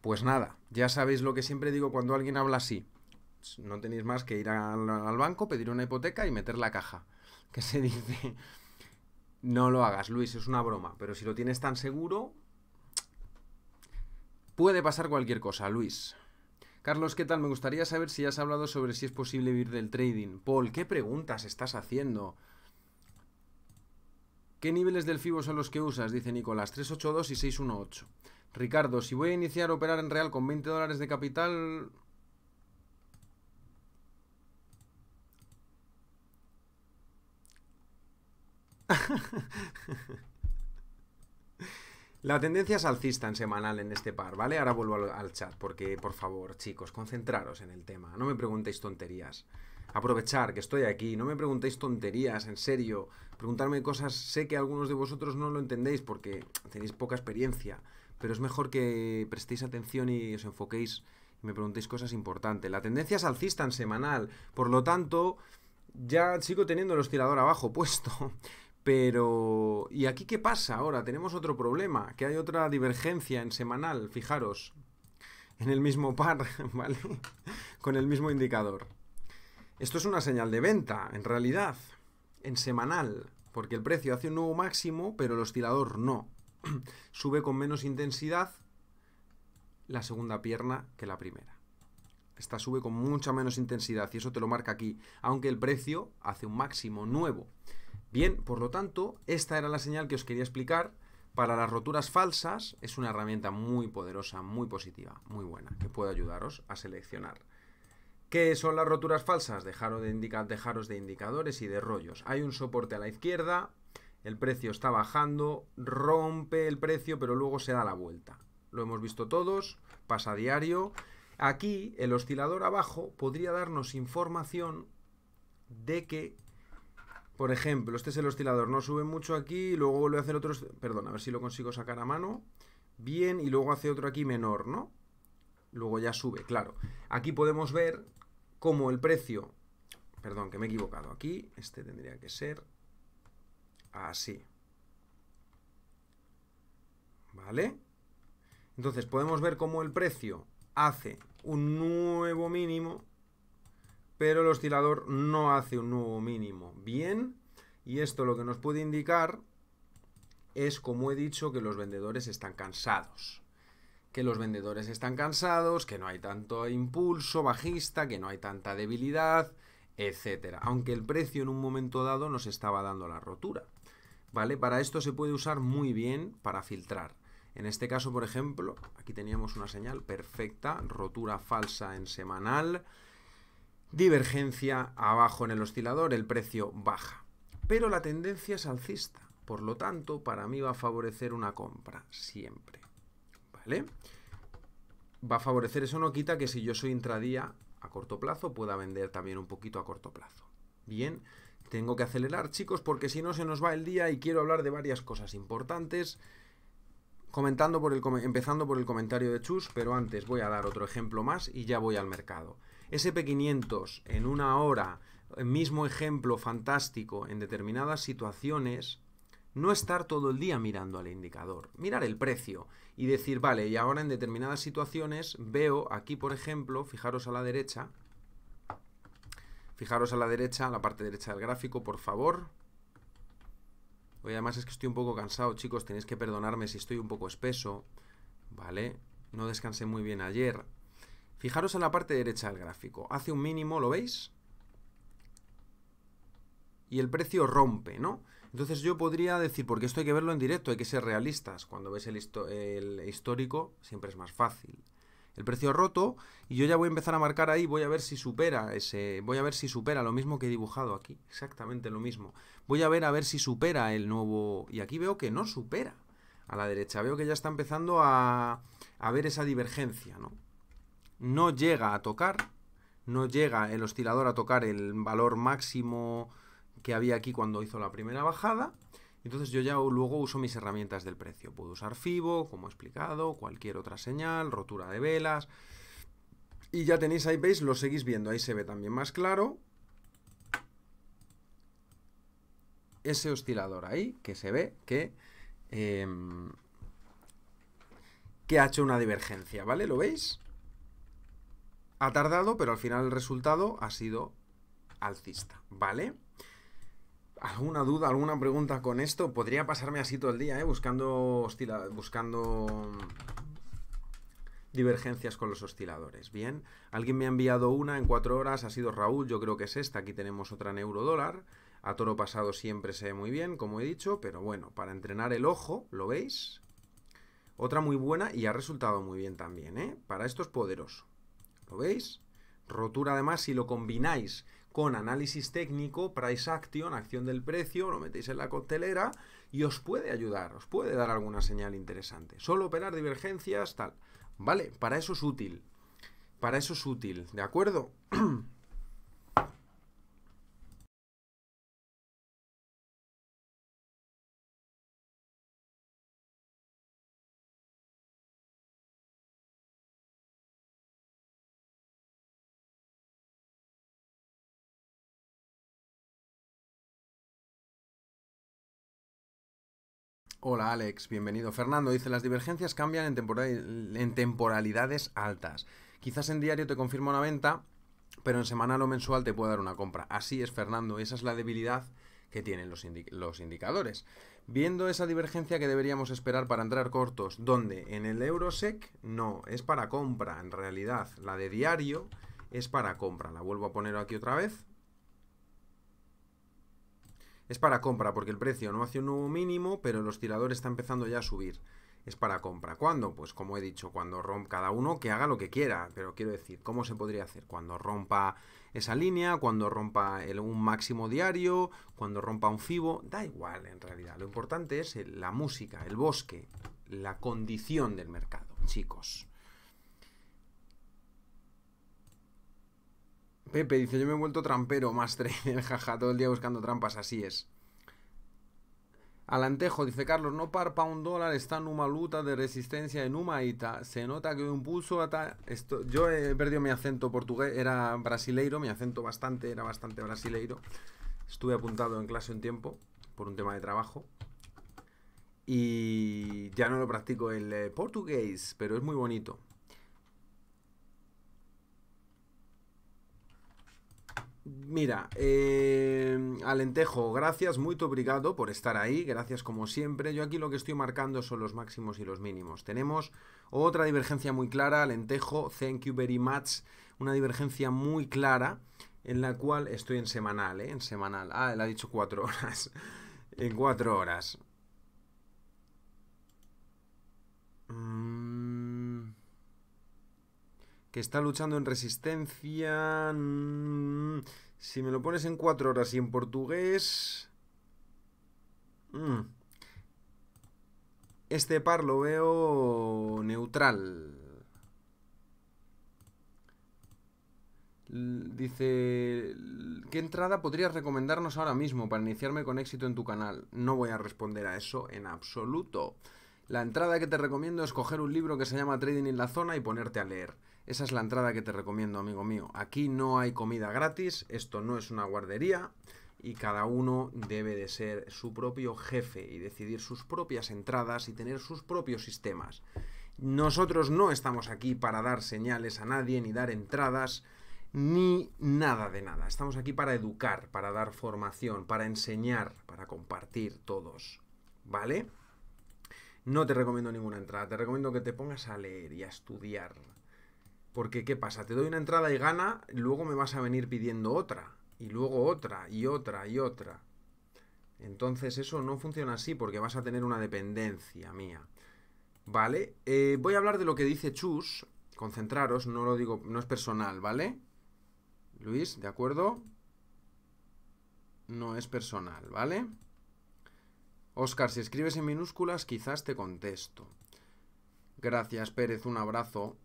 Pues nada, ya sabéis lo que siempre digo cuando alguien habla así no tenéis más que ir al, banco, pedir una hipoteca y meter la caja. *laughs* Que se dice, no lo hagas, Luis, es una broma, pero si lo tienes tan seguro, puede pasar cualquier cosa, Luis. Carlos, ¿qué tal? Me gustaría saber si has hablado sobre si es posible vivir del trading. Paul, ¿qué preguntas estás haciendo? ¿Qué niveles del FIBO son los que usas? Dice Nicolás, 382 y 618. Ricardo, si voy a iniciar a operar en real con 20 dólares de capital, *laughs* La tendencia es alcista en semanal en este par, ¿vale? Ahora vuelvo al, chat, porque por favor, chicos, concentraros en el tema. No me preguntéis tonterías. Aprovechar que estoy aquí, no me preguntéis tonterías, en serio. Preguntarme cosas, sé que algunos de vosotros no lo entendéis porque tenéis poca experiencia, pero es mejor que prestéis atención y os enfoquéis y me preguntéis cosas importantes. La tendencia es alcista en semanal, por lo tanto, ya sigo teniendo el oscilador abajo *laughs* puesto. Pero, ¿y aquí qué pasa ahora? Tenemos otro problema, que hay otra divergencia en semanal, fijaros, en el mismo par, *laughs* ¿vale? Con el mismo indicador. Esto es una señal de venta, en realidad, en semanal, porque el precio hace un nuevo máximo, pero el oscilador no. *clears throat* Sube con menos intensidad la segunda pierna que la primera. Esta sube con mucha menos intensidad y eso te lo marca aquí, aunque el precio hace un máximo nuevo. Bien, por lo tanto, esta era la señal que os quería explicar. Para las roturas falsas es una herramienta muy poderosa, muy positiva, muy buena, que puede ayudaros a seleccionar. ¿Qué son las roturas falsas? Dejaros de, indicar dejaros de indicadores y de rollos. Hay un soporte a la izquierda, el precio está bajando, rompe el precio, pero luego se da la vuelta. Lo hemos visto todos, pasa a diario. Aquí el oscilador abajo podría darnos información de que por ejemplo, este es el oscilador, no sube mucho aquí, luego vuelve a hacer otro, Perdón, a ver si lo consigo sacar a mano. Bien, y luego hace otro aquí menor, ¿no? Luego ya sube, claro. Aquí podemos ver cómo el precio... Perdón, que me he equivocado aquí. Este tendría que ser así. ¿Vale? Entonces podemos ver cómo el precio hace un nuevo mínimo pero el oscilador no hace un nuevo mínimo. Bien, y esto lo que nos puede indicar es, como he dicho, que los vendedores están cansados. Que los vendedores están cansados, que no hay tanto impulso bajista, que no hay tanta debilidad, etcétera. Aunque el precio en un momento dado nos estaba dando la rotura. ¿Vale? Para esto se puede usar muy bien para filtrar. En este caso, por ejemplo, aquí teníamos una señal perfecta, rotura falsa en semanal, divergencia abajo en el oscilador, el precio baja. Pero la tendencia es alcista, por lo tanto, para mí va a favorecer una compra, siempre. ¿Vale? Va a favorecer, eso no quita que si yo soy intradía a corto plazo, pueda vender también un poquito a corto plazo. Bien, tengo que acelerar, chicos, porque si no se nos va el día y quiero hablar de varias cosas importantes. Comentando por el, empezando por el comentario de Chus, pero antes voy a dar otro ejemplo más y ya voy al mercado. SP500 en una hora, mismo ejemplo fantástico en determinadas situaciones, no estar todo el día mirando al indicador, mirar el precio y decir, vale, y ahora en determinadas situaciones veo aquí, por ejemplo, fijaros a la derecha, fijaros a la derecha, a la parte derecha del gráfico, por favor. Hoy además es que estoy un poco cansado, chicos, tenéis que perdonarme si estoy un poco espeso, ¿vale? No descansé muy bien ayer. Fijaros en la parte derecha del gráfico. Hace un mínimo, ¿lo veis? Y el precio rompe, ¿no? Entonces yo podría decir, porque esto hay que verlo en directo, hay que ser realistas. Cuando ves el, histórico siempre es más fácil. El precio roto y yo ya voy a empezar a marcar ahí, voy a ver si supera ese, voy a ver si supera lo mismo que he dibujado aquí, exactamente lo mismo. Voy a ver a ver si supera el nuevo y aquí veo que no supera a la derecha, veo que ya está empezando a, a ver esa divergencia, ¿no? no llega a tocar, no llega el oscilador a tocar el valor máximo que había aquí cuando hizo la primera bajada. Entonces yo ya luego uso mis herramientas del precio. Puedo usar FIBO, como he explicado, cualquier otra señal, rotura de velas. Y ya tenéis, ahí veis, lo seguís viendo, ahí se ve también más claro. Ese oscilador ahí, que se ve que, em, que ha hecho una divergencia, ¿vale? ¿Lo veis? Ha tardado, pero al final el resultado ha sido alcista, ¿vale? ¿Alguna duda, alguna pregunta con esto? Podría pasarme así todo el día, ¿eh? Buscando, buscando mm, divergencias con los osciladores. Bien, alguien me ha enviado una en cuatro horas, ha sido Raúl, yo creo que es esta. Aquí tenemos otra en euro A toro pasado siempre se ve muy bien, como he dicho, pero bueno, para entrenar el ojo, ¿lo veis? Otra muy buena y ha resultado muy bien también, ¿eh? Para esto es poderoso. ¿Lo veis? Rotura además, si lo combináis con análisis técnico, price action, acción del precio, lo metéis en la coctelera y os puede ayudar, os puede dar alguna señal interesante. Solo operar divergencias, tal. ¿Vale? Para eso es útil. Para eso es útil, ¿de acuerdo? *clears throat* Hola Alex, bienvenido. Fernando dice, las divergencias cambian en, temporalidades altas. Quizás en diario te confirma una venta, pero en semanal o mensual te puede dar una compra. Así es, Fernando, esa es la debilidad que tienen los, los, indicadores. Viendo esa divergencia que deberíamos esperar para entrar cortos, donde en el Eurosec no, es para compra en realidad. La de diario es para compra. La vuelvo a poner aquí otra vez. Es para compra, porque el precio no hace un nuevo mínimo, pero el tiradores está empezando ya a subir. Es para compra. ¿Cuándo? Pues como he dicho, cuando rompa cada uno que haga lo que quiera. Pero quiero decir, ¿cómo se podría hacer? Cuando rompa esa línea, cuando rompa un máximo diario, cuando rompa un FIBO, da igual en realidad. Lo importante es la música, el bosque, la condición del mercado, chicos. Pepe dice, yo me he vuelto trampero, maestre *laughs* jaja, todo el día buscando trampas, así es. Alantejo dice, Carlos, no parpa un dólar, está en una Luta de resistencia en umaita Se nota que un pulso ata... Esto, yo he perdido mi acento portugués, era brasileiro, mi acento bastante, era bastante brasileiro. Estuve apuntado en clase un tiempo, por un tema de trabajo. Y ya no lo practico el eh, portugués, pero es muy bonito. Mira, em, Alentejo, gracias, muy obrigado por estar ahí, gracias como siempre. Yo aquí lo que estoy marcando son los máximos y los mínimos. Tenemos otra divergencia muy clara, Alentejo, thank you very much, una divergencia muy clara en la cual estoy en semanal, ¿eh? En semanal. Ah, él ha dicho cuatro *laughs* horas. en cuatro horas. Mm que está luchando en resistencia. Mm, si me lo pones en cuatro horas y en portugués. Mm, este par lo veo neutral. Dice, ¿qué entrada podrías recomendarnos ahora mismo para iniciarme con éxito en tu canal? No voy a responder a eso en absoluto. La entrada que te recomiendo es coger un libro que se llama Trading en la Zona y ponerte a leer. Esa es la entrada que te recomiendo, amigo mío. Aquí no hay comida gratis, esto no es una guardería y cada uno debe de ser su propio jefe y decidir sus propias entradas y tener sus propios sistemas. Nosotros no estamos aquí para dar señales a nadie ni dar entradas ni nada de nada. Estamos aquí para educar, para dar formación, para enseñar, para compartir todos. ¿Vale? No te recomiendo ninguna entrada, te recomiendo que te pongas a leer y a estudiar porque, ¿qué pasa? Te doy una entrada y gana, luego me vas a venir pidiendo otra, y luego otra, y otra, y otra. Entonces eso no funciona así porque vas a tener una dependencia mía. ¿Vale? Eh, voy a hablar de lo que dice Chus. Concentraros, no lo digo, no es personal, ¿vale? Luis, ¿de acuerdo? No es personal, ¿vale? Oscar, si escribes en minúsculas, quizás te contesto. Gracias, Pérez, un abrazo.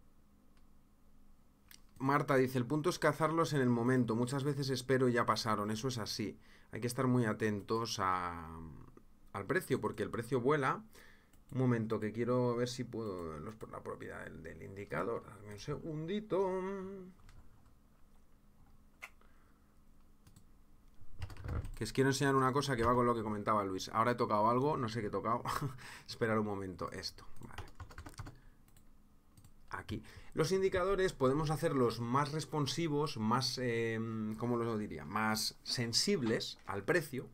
Marta dice, el punto es cazarlos en el momento. Muchas veces espero y ya pasaron. Eso es así. Hay que estar muy atentos al precio, porque el precio vuela. Un momento, que quiero ver si puedo verlos por la propiedad del, indicador. un segundito. Que os quiero enseñar una cosa que va con lo que comentaba Luis. Ahora he tocado algo, no sé qué he tocado. *laughs* Esperar un momento. Esto, Aquí. Los indicadores podemos hacerlos más responsivos, más, eh, ¿cómo lo diría? Más sensibles al precio,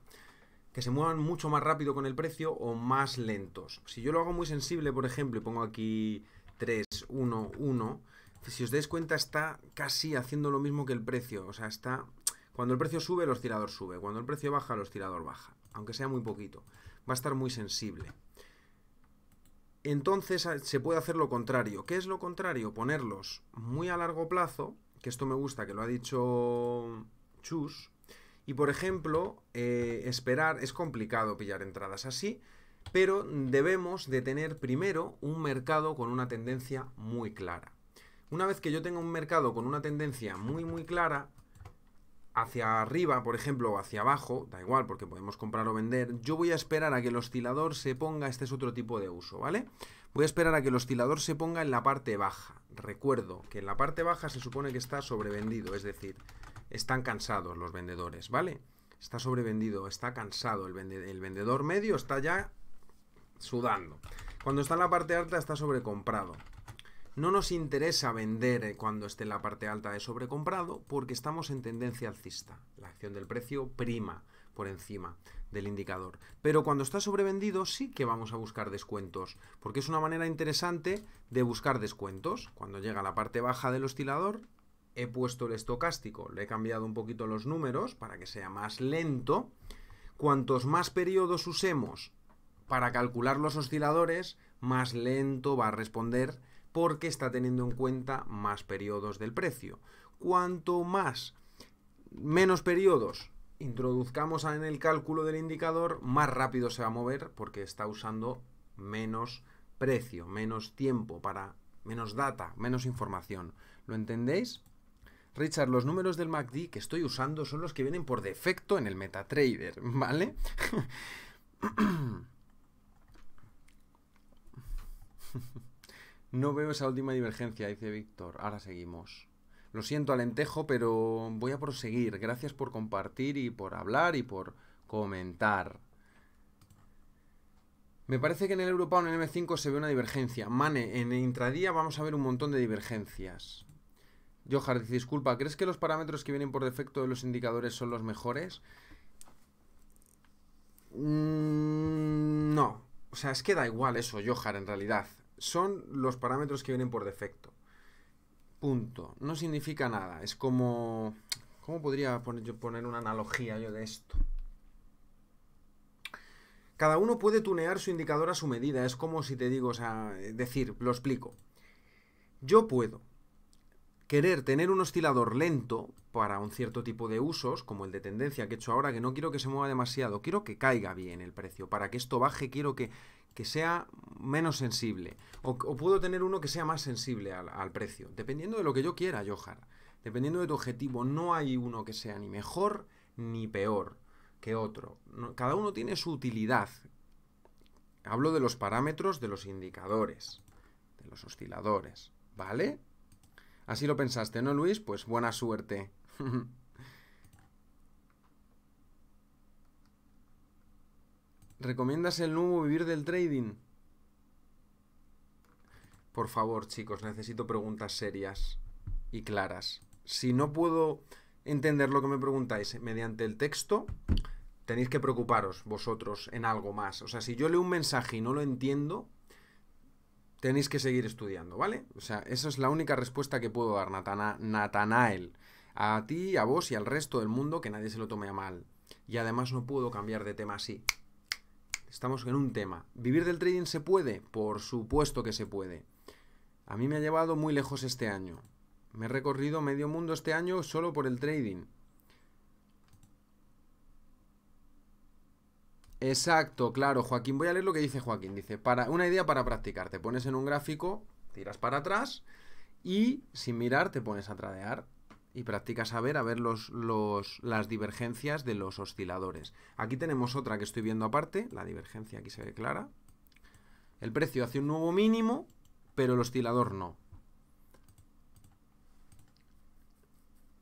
que se muevan mucho más rápido con el precio o más lentos. Si yo lo hago muy sensible, por ejemplo, y pongo aquí 3, 1, 1, si os dais cuenta está casi haciendo lo mismo que el precio. O sea, está... Cuando el precio sube, el oscilador sube. Cuando el precio baja, el oscilador baja. Aunque sea muy poquito. Va a estar muy sensible. Entonces ah, se puede hacer lo contrario. ¿Qué es lo contrario? Ponerlos muy a largo plazo, que esto me gusta, que lo ha dicho Chus. Y por ejemplo, eh, esperar, es complicado pillar entradas así, pero debemos de tener primero un mercado con una tendencia muy clara. Una vez que yo tenga un mercado con una tendencia muy muy clara, hacia arriba, por ejemplo, o hacia abajo, da igual porque podemos comprar o vender, yo voy a esperar a que el oscilador se ponga, este es otro tipo de uso, ¿vale? Voy a esperar a que el oscilador se ponga en la parte baja. Recuerdo que en la parte baja se supone que está sobrevendido, es decir, están cansados los vendedores, ¿vale? Está sobrevendido, está cansado, el, el vendedor medio está ya sudando. Cuando está en la parte alta está sobrecomprado. No nos interesa vender eh, cuando esté en la parte alta de sobrecomprado porque estamos en tendencia alcista. La acción del precio prima por encima del indicador. Pero cuando está sobrevendido sí que vamos a buscar descuentos, porque es una manera interesante de buscar descuentos. Cuando llega a la parte baja del oscilador, he puesto el estocástico, le he cambiado un poquito los números para que sea más lento. Cuantos más periodos usemos para calcular los osciladores, más lento va a responder porque está teniendo en cuenta más periodos del precio. Cuanto más menos periodos introduzcamos en el cálculo del indicador, más rápido se va a mover porque está usando menos precio, menos tiempo para menos data, menos información. ¿Lo entendéis? Richard, los números del MACD que estoy usando son los que vienen por defecto en el MetaTrader, *laughs* ¿vale? *clears throat* No veo esa última divergencia, dice Víctor. Ahora seguimos. Lo siento, Alentejo, pero voy a proseguir. Gracias por compartir y por hablar y por comentar. Me parece que en el o en M5 se ve una divergencia. Mane, en intradía vamos a ver un montón de divergencias. Johar disculpa, ¿crees que los parámetros que vienen por defecto de los indicadores son los mejores? Mm, no. O sea, es que da igual eso, Johar, en realidad son los parámetros que vienen por defecto. Punto. No significa nada. Es como... ¿Cómo podría poner, poner una analogía yo de esto? Cada uno puede tunear su indicador a su medida. Es como si te digo, o sea, decir, lo explico. Yo puedo querer tener un oscilador lento para un cierto tipo de usos, como el de tendencia que he hecho ahora, que no quiero que se mueva demasiado, quiero que caiga bien el precio. Para que esto baje, quiero que, sea menos sensible. O, puedo tener uno que sea más sensible al, precio, dependiendo de lo que yo quiera, Johar. Dependiendo de tu objetivo, no hay uno que sea ni mejor ni peor que otro. cada uno tiene su utilidad. Hablo de los parámetros de los indicadores, de los osciladores, ¿vale? Así lo pensaste, ¿no, Luis? Pues buena suerte. *laughs* ¿Recomiendas el nuevo vivir del trading? Por favor, chicos, necesito preguntas serias y claras. Si no puedo entender lo que me preguntáis mediante el texto, tenéis que preocuparos vosotros en algo más. O sea, si yo leo un mensaje y no lo entiendo, tenéis que seguir estudiando, ¿vale? O sea, esa es la única respuesta que puedo dar, Natanael. A ti, a vos y al resto del mundo, que nadie se lo tome a mal. Y además no puedo cambiar de tema así. Estamos en un tema. ¿Vivir del trading se puede? Por supuesto que se puede. A mí me ha llevado muy lejos este año. Me he recorrido medio mundo este año solo por el trading. Exacto, claro, Joaquín. Voy a leer lo que dice Joaquín. Dice, para, una idea para practicar. Te pones en un gráfico, tiras para atrás y sin mirar te pones a tradear y practicas a ver, a ver los, las divergencias de los osciladores. Aquí tenemos otra que estoy viendo aparte, la divergencia aquí se ve clara. El precio hace un nuevo mínimo, pero el oscilador no.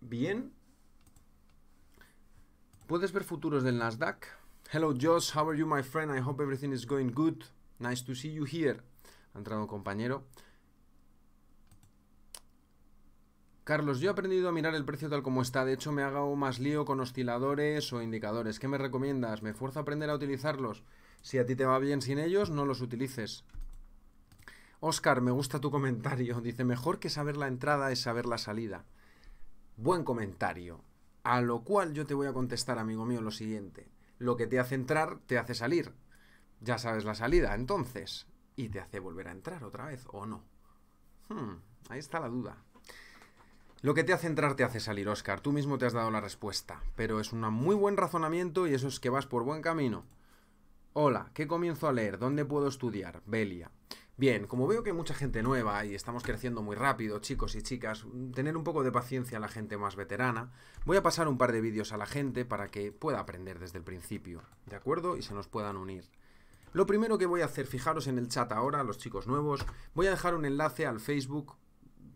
Bien. Puedes ver futuros del Nasdaq. Hello Josh, how are you my friend? I hope everything is going good. Nice to see you here. Ha entrado un compañero. Carlos, yo he aprendido a mirar el precio tal como está. De hecho, me hago más lío con osciladores o indicadores. ¿Qué me recomiendas? ¿Me esfuerzo a aprender a utilizarlos? Si a ti te va bien sin ellos, no los utilices. Oscar, me gusta tu comentario. *laughs* Dice, mejor que saber la entrada es saber la salida. Buen comentario. A lo cual yo te voy a contestar, amigo mío, lo siguiente. Lo que te hace entrar te hace salir. Ya sabes la salida, entonces. Y te hace volver a entrar otra vez, ¿o no? Hmm, ahí está la duda. Lo que te hace entrar te hace salir, Oscar. Tú mismo te has dado la respuesta. Pero es un muy buen razonamiento y eso es que vas por buen camino. Hola, ¿qué comienzo a leer? ¿Dónde puedo estudiar? Belia. Bien, como veo que hay mucha gente nueva y estamos creciendo muy rápido, chicos y chicas, tener un poco de paciencia a la gente más veterana, voy a pasar un par de vídeos a la gente para que pueda aprender desde el principio, ¿de acuerdo? Y se nos puedan unir. Lo primero que voy a hacer, fijaros en el chat ahora, los chicos nuevos, voy a dejar un enlace al Facebook,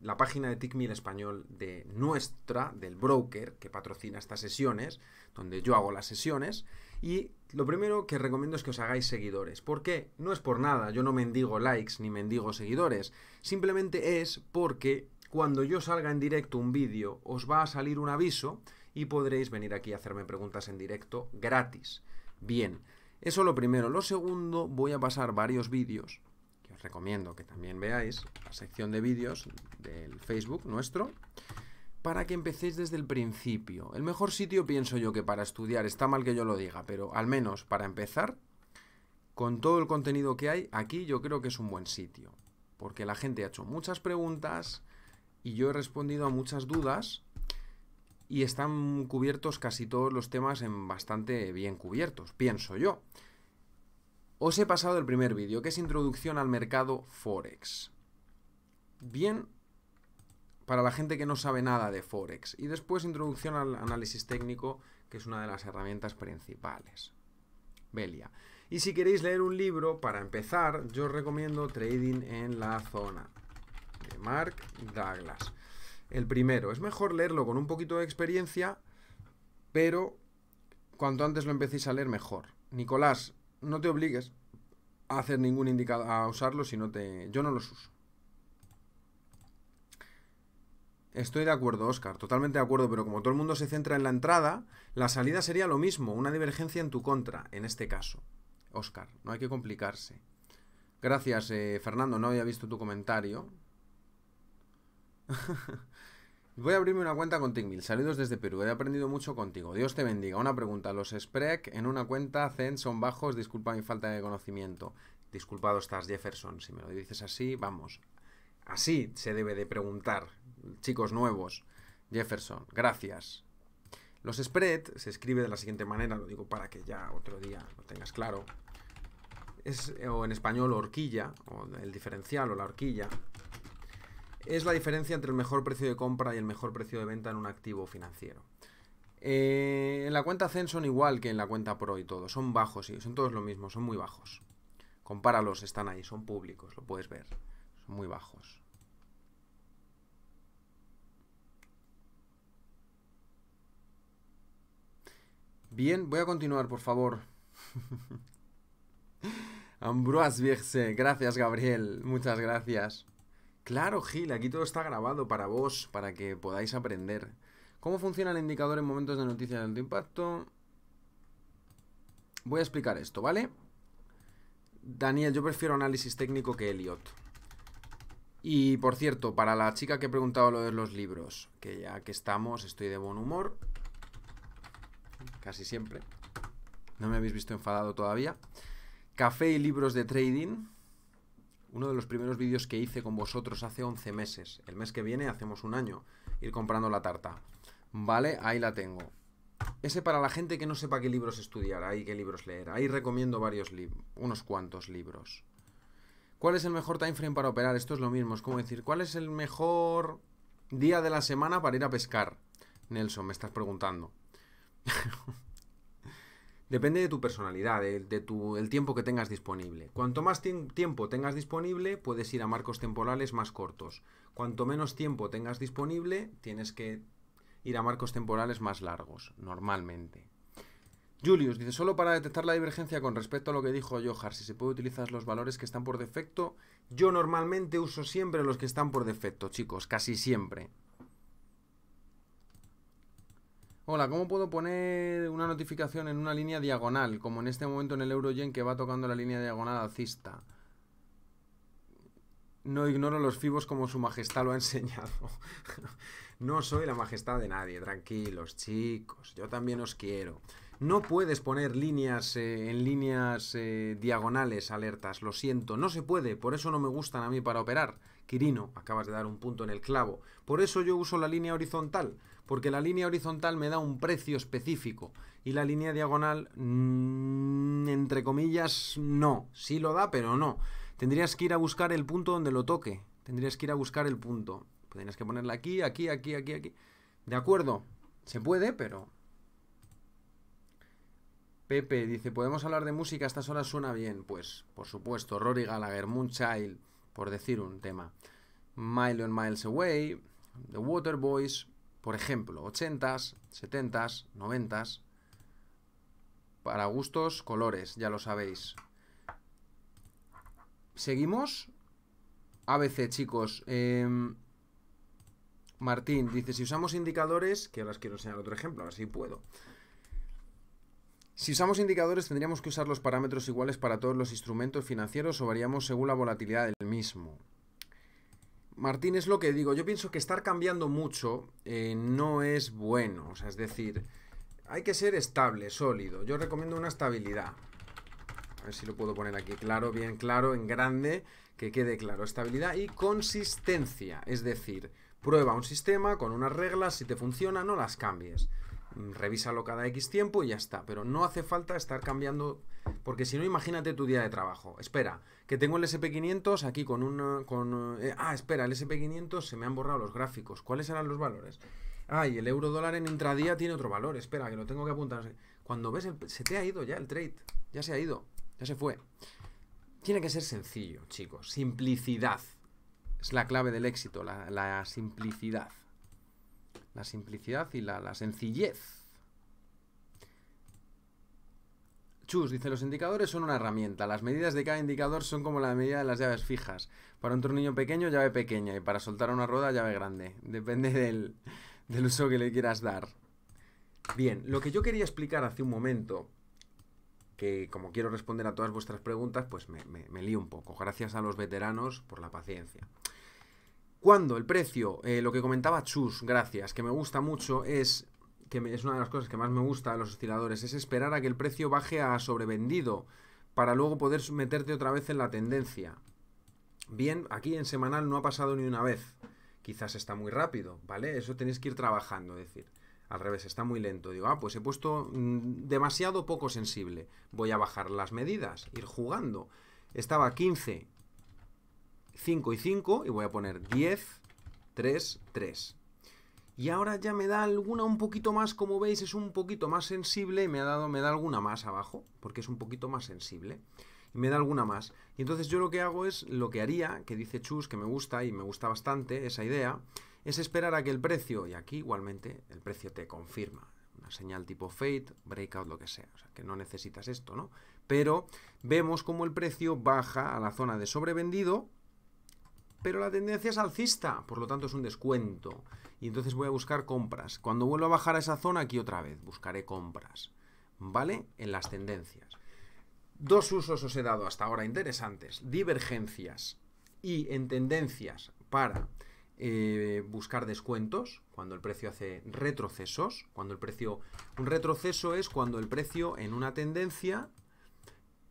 la página de TICMIL Español de nuestra, del broker que patrocina estas sesiones, donde yo hago las sesiones, y lo primero que recomiendo es que os hagáis seguidores. ¿Por qué? No es por nada, yo no mendigo likes ni mendigo seguidores. Simplemente es porque cuando yo salga en directo un vídeo os va a salir un aviso y podréis venir aquí a hacerme preguntas en directo gratis. Bien, eso lo primero. Lo segundo, voy a pasar varios vídeos que os recomiendo que también veáis, la sección de vídeos del Facebook nuestro para que empecéis desde el principio. El mejor sitio pienso yo que para estudiar, está mal que yo lo diga, pero al menos para empezar, con todo el contenido que hay, aquí yo creo que es un buen sitio. Porque la gente ha hecho muchas preguntas y yo he respondido a muchas dudas y están cubiertos casi todos los temas en bastante bien cubiertos, pienso yo. Os he pasado el primer vídeo, que es introducción al mercado Forex. Bien para la gente que no sabe nada de Forex. Y después introducción al análisis técnico, que es una de las herramientas principales. Belia. Y si queréis leer un libro, para empezar, yo os recomiendo Trading en la Zona, de Mark Douglas. El primero, es mejor leerlo con un poquito de experiencia, pero cuanto antes lo empecéis a leer mejor. Nicolás, no te obligues a hacer ningún indicador, a usarlo si no te... Yo no los uso. Estoy de acuerdo, Oscar, totalmente de acuerdo, pero como todo el mundo se centra en la entrada, la salida sería lo mismo, una divergencia en tu contra, en este caso. Oscar, no hay que complicarse. Gracias, eh, Fernando, no había visto tu comentario. *laughs* Voy a abrirme una cuenta con Mil. Saludos desde Perú. He aprendido mucho contigo. Dios te bendiga. Una pregunta. Los Spreck en una cuenta Zen son bajos. Disculpa mi falta de conocimiento. Disculpado estás, Jefferson. Si me lo dices así, vamos. Así se debe de preguntar, chicos nuevos. Jefferson, gracias. Los spread se escribe de la siguiente manera, lo digo para que ya otro día lo tengas claro. o en español horquilla, o el diferencial o la horquilla, es la diferencia entre el mejor precio de compra y el mejor precio de venta en un activo financiero. Eh, en la cuenta Zen son igual que en la cuenta PRO y todo, son bajos, y son todos lo mismo, son muy bajos. Compáralos, están ahí, son públicos, lo puedes ver muy bajos. Bien, voy a continuar, por favor. *laughs* Ambroise gracias Gabriel, muchas gracias. Claro, Gil, aquí todo está grabado para vos, para que podáis aprender. ¿Cómo funciona el indicador en momentos de noticias de alto impacto? Voy a explicar esto, ¿vale? Daniel, yo prefiero análisis técnico que Elliot. Y por cierto, para la chica que he preguntado lo de los libros, que ya que estamos, estoy de buen humor, casi siempre. No me habéis visto enfadado todavía. Café y libros de trading. Uno de los primeros vídeos que hice con vosotros hace 11 meses. El mes que viene hacemos un año. Ir comprando la tarta. Vale, ahí la tengo. Ese para la gente que no sepa qué libros estudiar, ahí qué libros leer. Ahí recomiendo varios libros, unos cuantos libros. ¿Cuál es el mejor time frame para operar? Esto es lo mismo, es como decir, ¿cuál es el mejor día de la semana para ir a pescar? Nelson, me estás preguntando. *laughs* Depende de tu personalidad, de, tu, el tiempo que tengas disponible. Cuanto más tiempo tengas disponible, puedes ir a marcos temporales más cortos. Cuanto menos tiempo tengas disponible, tienes que ir a marcos temporales más largos, normalmente. Julius dice, solo para detectar la divergencia con respecto a lo que dijo Johar, si se puede utilizar los valores que están por defecto, yo normalmente uso siempre los que están por defecto, chicos, casi siempre. Hola, ¿cómo puedo poner una notificación en una línea diagonal, como en este momento en el Eurogen que va tocando la línea diagonal alcista? No ignoro los fibos como su majestad lo ha *laughs* enseñado. no soy la majestad de nadie, tranquilos, chicos, yo también os quiero. No puedes poner líneas eh, en líneas eh, diagonales alertas, lo siento, no se puede, por eso no me gustan a mí para operar. Quirino, acabas de dar un punto en el clavo. Por eso yo uso la línea horizontal, porque la línea horizontal me da un precio específico y la línea diagonal, mm, entre comillas, no. Sí lo da, pero no. Tendrías que ir a buscar el punto donde lo toque. Tendrías que ir a buscar el punto. Tendrías que ponerla aquí, aquí, aquí, aquí, aquí. De acuerdo, se puede, pero Pepe dice, ¿podemos hablar de música? A estas horas suena bien. Pues, por supuesto, Rory Gallagher, Moonchild, por decir un tema. Mile and Miles Away, The Waterboys, por ejemplo, 80s, 70s, 90s. Para gustos, colores, ya lo sabéis. ¿Seguimos? ABC, chicos. Em, Martín dice, si usamos indicadores, que ahora os quiero enseñar otro ejemplo, a ver si puedo. Si usamos indicadores tendríamos que usar los parámetros iguales para todos los instrumentos financieros o variamos según la volatilidad del mismo. Martín, es lo que digo, yo pienso que estar cambiando mucho eh, no es bueno, o sea, es decir, hay que ser estable, sólido, yo recomiendo una estabilidad. A ver si lo puedo poner aquí claro, bien claro, en grande, que quede claro. Estabilidad y consistencia, es decir, prueba un sistema con unas reglas, si te funciona no las cambies revísalo cada X tiempo y ya está. Pero no hace falta estar cambiando, porque si no, imagínate tu día de trabajo. Espera, que tengo el SP500 aquí con un... Con, eh, ah, espera, el SP500 se me han borrado los gráficos. ¿Cuáles eran los valores? Ah, y el euro dólar en intradía tiene otro valor. Espera, que lo tengo que apuntar. Cuando ves, el, se te ha ido ya el trade. Ya se ha ido. Ya se fue. Tiene que ser sencillo, chicos. Simplicidad. Es la clave del éxito, la, la simplicidad. La simplicidad y la, sencillez. Chus dice, los indicadores son una herramienta. Las medidas de cada indicador son como la medida de las llaves fijas. Para un tornillo pequeño, llave pequeña. Y para soltar una rueda, llave grande. Depende del, uso que le quieras dar. Bien, lo que yo quería explicar hace un momento, que como quiero responder a todas vuestras preguntas, pues me lío un poco. Gracias a los veteranos por la paciencia. Cuando el precio, eh, lo que comentaba Chus, gracias, que me gusta mucho, es que es una de las cosas que más me gusta a los osciladores, es esperar a que el precio baje a sobrevendido para luego poder meterte otra vez en la tendencia. Bien, aquí en semanal no ha pasado ni una vez. Quizás está muy rápido, ¿vale? Eso tenéis que ir trabajando, es decir, al revés, está muy lento. Digo, ah, pues he puesto mm, demasiado poco sensible. Voy a bajar las medidas, ir jugando. Estaba 15, 5 y 5 y voy a poner 10, 3, 3. Y ahora ya me da alguna un poquito más, como veis, es un poquito más sensible y me, ha dado, me da alguna más abajo, porque es un poquito más sensible. Y me da alguna más. Y entonces yo lo que hago es, lo que haría, que dice Chus, que me gusta y me gusta bastante esa idea, es esperar a que el precio, y aquí igualmente el precio te confirma, una señal tipo fade, breakout, lo que sea, o sea, que no necesitas esto, ¿no? Pero vemos como el precio baja a la zona de sobrevendido, pero la tendencia es alcista, por lo tanto es un descuento. Y entonces voy a buscar compras. Cuando vuelva a bajar a esa zona, aquí otra vez, buscaré compras. ¿Vale? En las tendencias. Dos usos os he dado hasta ahora interesantes. Divergencias y en tendencias para eh, buscar descuentos, cuando el precio hace retrocesos, cuando el precio... Un retroceso es cuando el precio en una tendencia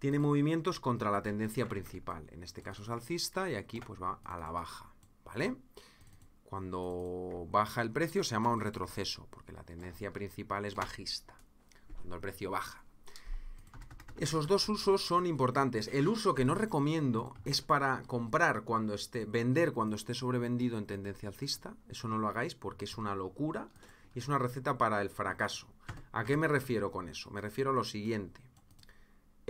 tiene movimientos contra la tendencia principal. En este caso es alcista y aquí pues va a la baja, ¿vale? Cuando baja el precio se llama un retroceso, porque la tendencia principal es bajista, cuando el precio baja. Esos dos usos son importantes. El uso que no recomiendo es para comprar cuando esté, vender cuando esté sobrevendido en tendencia alcista. Eso no lo hagáis porque es una locura y es una receta para el fracaso. ¿A qué me refiero con eso? Me refiero a lo siguiente.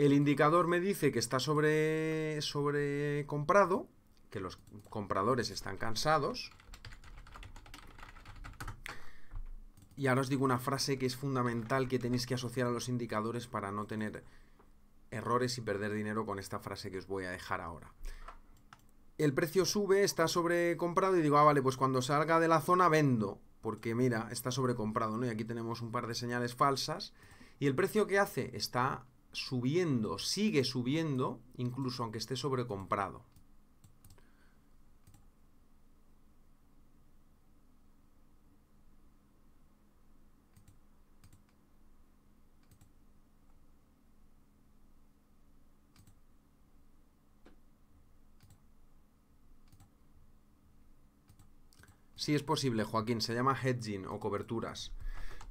El indicador me dice que está sobre, sobre comprado, que los compradores están cansados. Y ahora os digo una frase que es fundamental que tenéis que asociar a los indicadores para no tener errores y perder dinero con esta frase que os voy a dejar ahora. El precio sube, está sobrecomprado y digo, ah, vale, pues cuando salga de la zona vendo, porque mira, está sobrecomprado, ¿no? Y aquí tenemos un par de señales falsas. Y el precio que hace está subiendo, sigue subiendo, incluso aunque esté sobrecomprado. Sí es posible, Joaquín, se llama hedging o coberturas.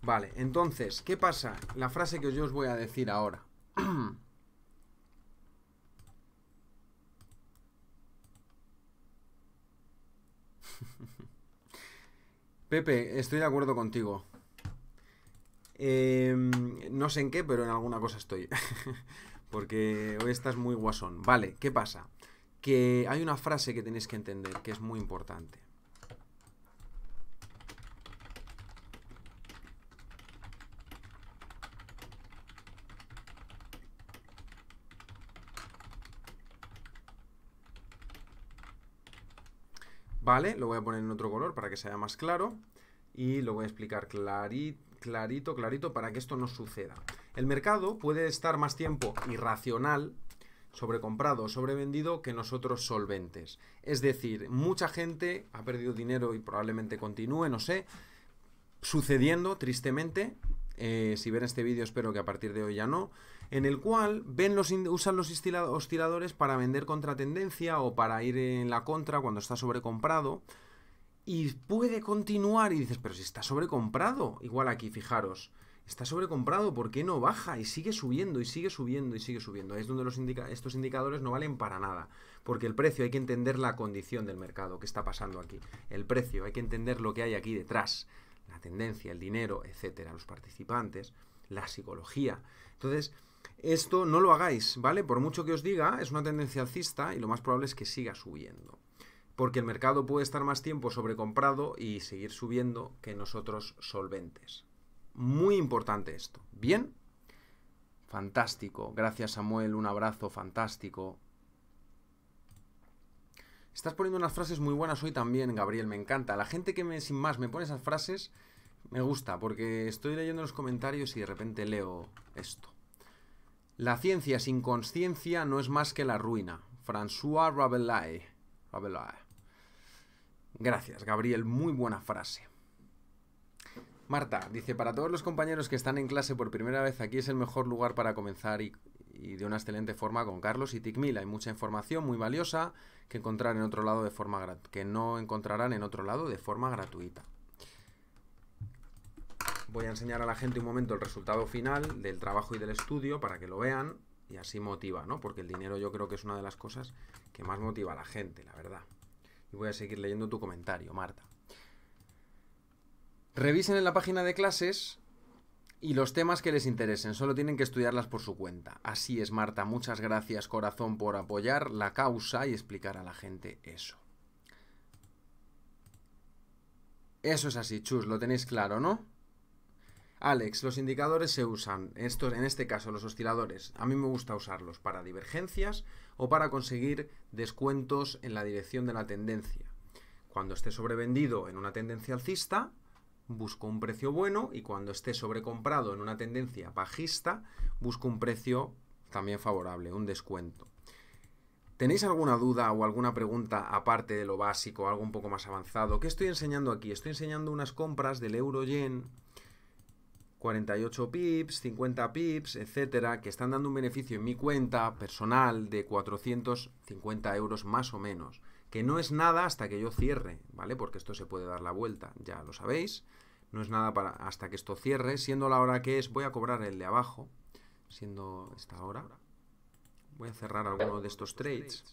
Vale, entonces, ¿qué pasa? La frase que yo os voy a decir ahora. Pepe, estoy de acuerdo contigo. Em, no sé en qué, pero en alguna cosa estoy. *laughs* Porque hoy estás muy guasón. Vale, ¿qué pasa? Que hay una frase que tenéis que entender, que es muy importante. Lo voy a poner en otro color para que sea más claro. Y lo voy a explicar clarito, clarito, clarito para que esto no suceda. El mercado puede estar más tiempo irracional, sobrecomprado o sobrevendido que nosotros solventes. Es decir, mucha gente ha perdido dinero y probablemente continúe, no sé, sucediendo tristemente eh, si ven este vídeo espero que a partir de hoy ya no, en el cual ven los, usan los osciladores para vender contra tendencia o para ir en la contra cuando está sobrecomprado. Y puede continuar y dices, pero si está sobrecomprado, igual aquí, fijaros, está sobrecomprado, ¿por qué no baja? Y sigue subiendo, y sigue subiendo, y sigue subiendo. es donde los estos indicadores no valen para nada, porque el precio hay que entender la condición del mercado, qué está pasando aquí. El precio, hay que entender lo que hay aquí detrás la tendencia, el dinero, etcétera, los participantes, la psicología. Entonces, esto no lo hagáis, ¿vale? Por mucho que os diga, es una tendencia alcista y lo más probable es que siga subiendo. Porque el mercado puede estar más tiempo sobrecomprado y seguir subiendo que nosotros solventes. Muy importante esto. ¿Bien? Fantástico. Gracias Samuel, un abrazo fantástico. Estás poniendo unas frases muy buenas hoy también, Gabriel, me encanta. La gente que me, sin más me pone esas frases, me gusta, porque estoy leyendo los comentarios y de repente leo esto. La ciencia sin conciencia no es más que la ruina. François Rabelais. Rabelais. Gracias, Gabriel. Muy buena frase. Marta dice, para todos los compañeros que están en clase por primera vez, aquí es el mejor lugar para comenzar y y de una excelente forma con Carlos y TicMil. Hay mucha información muy valiosa que encontrar en otro lado de forma que no encontrarán en otro lado de forma gratuita. Voy a enseñar a la gente un momento el resultado final del trabajo y del estudio para que lo vean y así motiva, ¿no? Porque el dinero yo creo que es una de las cosas que más motiva a la gente, la verdad. Y voy a seguir leyendo tu comentario, Marta. Revisen en la página de clases y los temas que les interesen, solo tienen que estudiarlas por su cuenta. Así es, Marta, muchas gracias corazón por apoyar la causa y explicar a la gente eso. Eso es así, chus, lo tenéis claro, ¿no? Alex, los indicadores se usan, en este caso los osciladores, a mí me gusta usarlos para divergencias o para conseguir descuentos en la dirección de la tendencia. Cuando esté sobrevendido en una tendencia alcista, busco un precio bueno y cuando esté sobrecomprado en una tendencia bajista, busco un precio también favorable, un descuento. ¿Tenéis alguna duda o alguna pregunta aparte de lo básico, algo un poco más avanzado? ¿Qué estoy enseñando aquí? Estoy enseñando unas compras del euro-yen, 48 pips, 50 pips, etcétera, que están dando un beneficio en mi cuenta personal de 450 euros más o menos que no es nada hasta que yo cierre, ¿vale? Porque esto se puede dar la vuelta, ya lo sabéis. No es nada para, hasta que esto cierre, siendo la hora que es, voy a cobrar el de abajo, siendo esta hora. Voy a cerrar alguno de estos trades.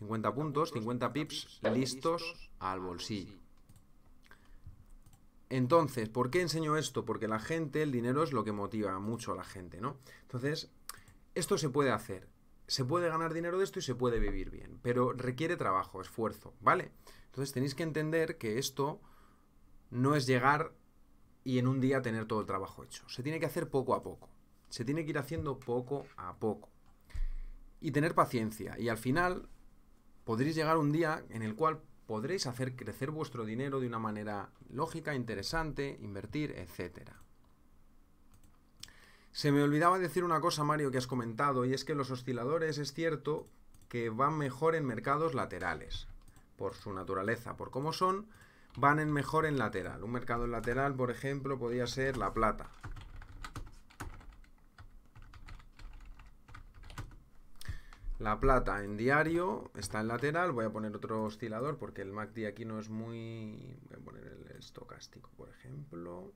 50 puntos, 50 pips, listos al bolsillo. Entonces, ¿por qué enseño esto? Porque la gente, el dinero es lo que motiva mucho a la gente, ¿no? Entonces, esto se puede hacer se puede ganar dinero de esto y se puede vivir bien, pero requiere trabajo, esfuerzo, ¿vale? Entonces tenéis que entender que esto no es llegar y en un día tener todo el trabajo hecho. Se tiene que hacer poco a poco. Se tiene que ir haciendo poco a poco. Y tener paciencia. Y al final podréis llegar un día en el cual podréis hacer crecer vuestro dinero de una manera lógica, interesante, invertir, etcétera. Se me olvidaba decir una cosa, Mario, que has comentado, y es que los osciladores es cierto que van mejor en mercados laterales, por su naturaleza, por cómo son, van en mejor en lateral. Un mercado en lateral, por ejemplo, podría ser la plata. La plata en diario está en lateral. Voy a poner otro oscilador porque el MACD aquí no es muy... Voy a poner el estocástico, por ejemplo.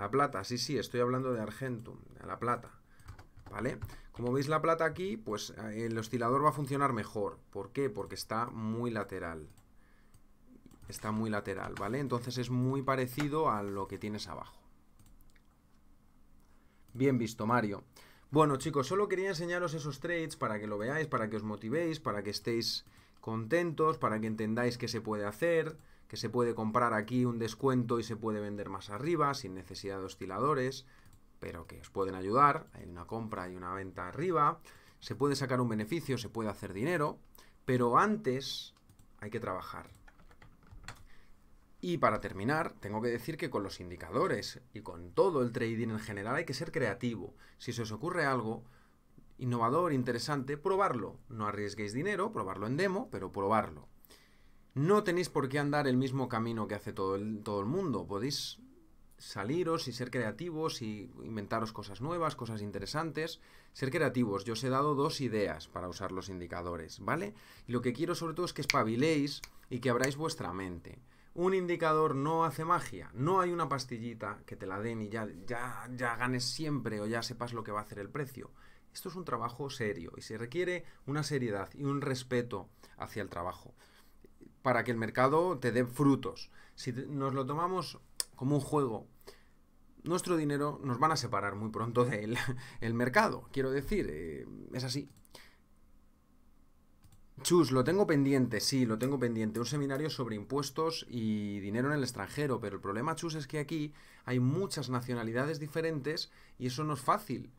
La plata, sí, sí, estoy hablando de Argentum, de la plata. ¿Vale? Como veis la plata aquí, pues eh, el oscilador va a funcionar mejor. ¿Por qué? Porque está muy lateral. Está muy lateral, ¿vale? Entonces es muy parecido a lo que tienes abajo. Bien visto, Mario. Bueno, chicos, solo quería enseñaros esos trades para que lo veáis, para que os motivéis, para que estéis contentos, para que entendáis qué se puede hacer, que se puede comprar aquí un descuento y se puede vender más arriba sin necesidad de osciladores, pero que os pueden ayudar, hay una compra y una venta arriba, se puede sacar un beneficio, se puede hacer dinero, pero antes hay que trabajar. Y para terminar, tengo que decir que con los indicadores y con todo el trading en general hay que ser creativo. Si se os ocurre algo innovador, interesante, probarlo. No arriesguéis dinero, probarlo en demo, pero probarlo. No tenéis por qué andar el mismo camino que hace todo el, mundo. Podéis saliros y ser creativos y inventaros cosas nuevas, cosas interesantes. Ser creativos. Yo os he dado dos ideas para usar los indicadores, ¿vale? Y lo que quiero sobre todo es que espabiléis y que abráis vuestra mente. Un indicador no hace magia. No hay una pastillita que te la den y ya, ya, ya ganes siempre o ya sepas lo que va a hacer el precio. Esto es un trabajo serio y se requiere una seriedad y un respeto hacia el trabajo para que el mercado te dé frutos. Si nos lo tomamos como un juego, nuestro dinero nos van a separar muy pronto del *laughs* mercado. Quiero decir, eh, es así. Chus, lo tengo pendiente, sí, lo tengo pendiente. Un seminario sobre impuestos y dinero en el extranjero, pero el problema, Chus, es que aquí hay muchas nacionalidades diferentes y eso no es fácil.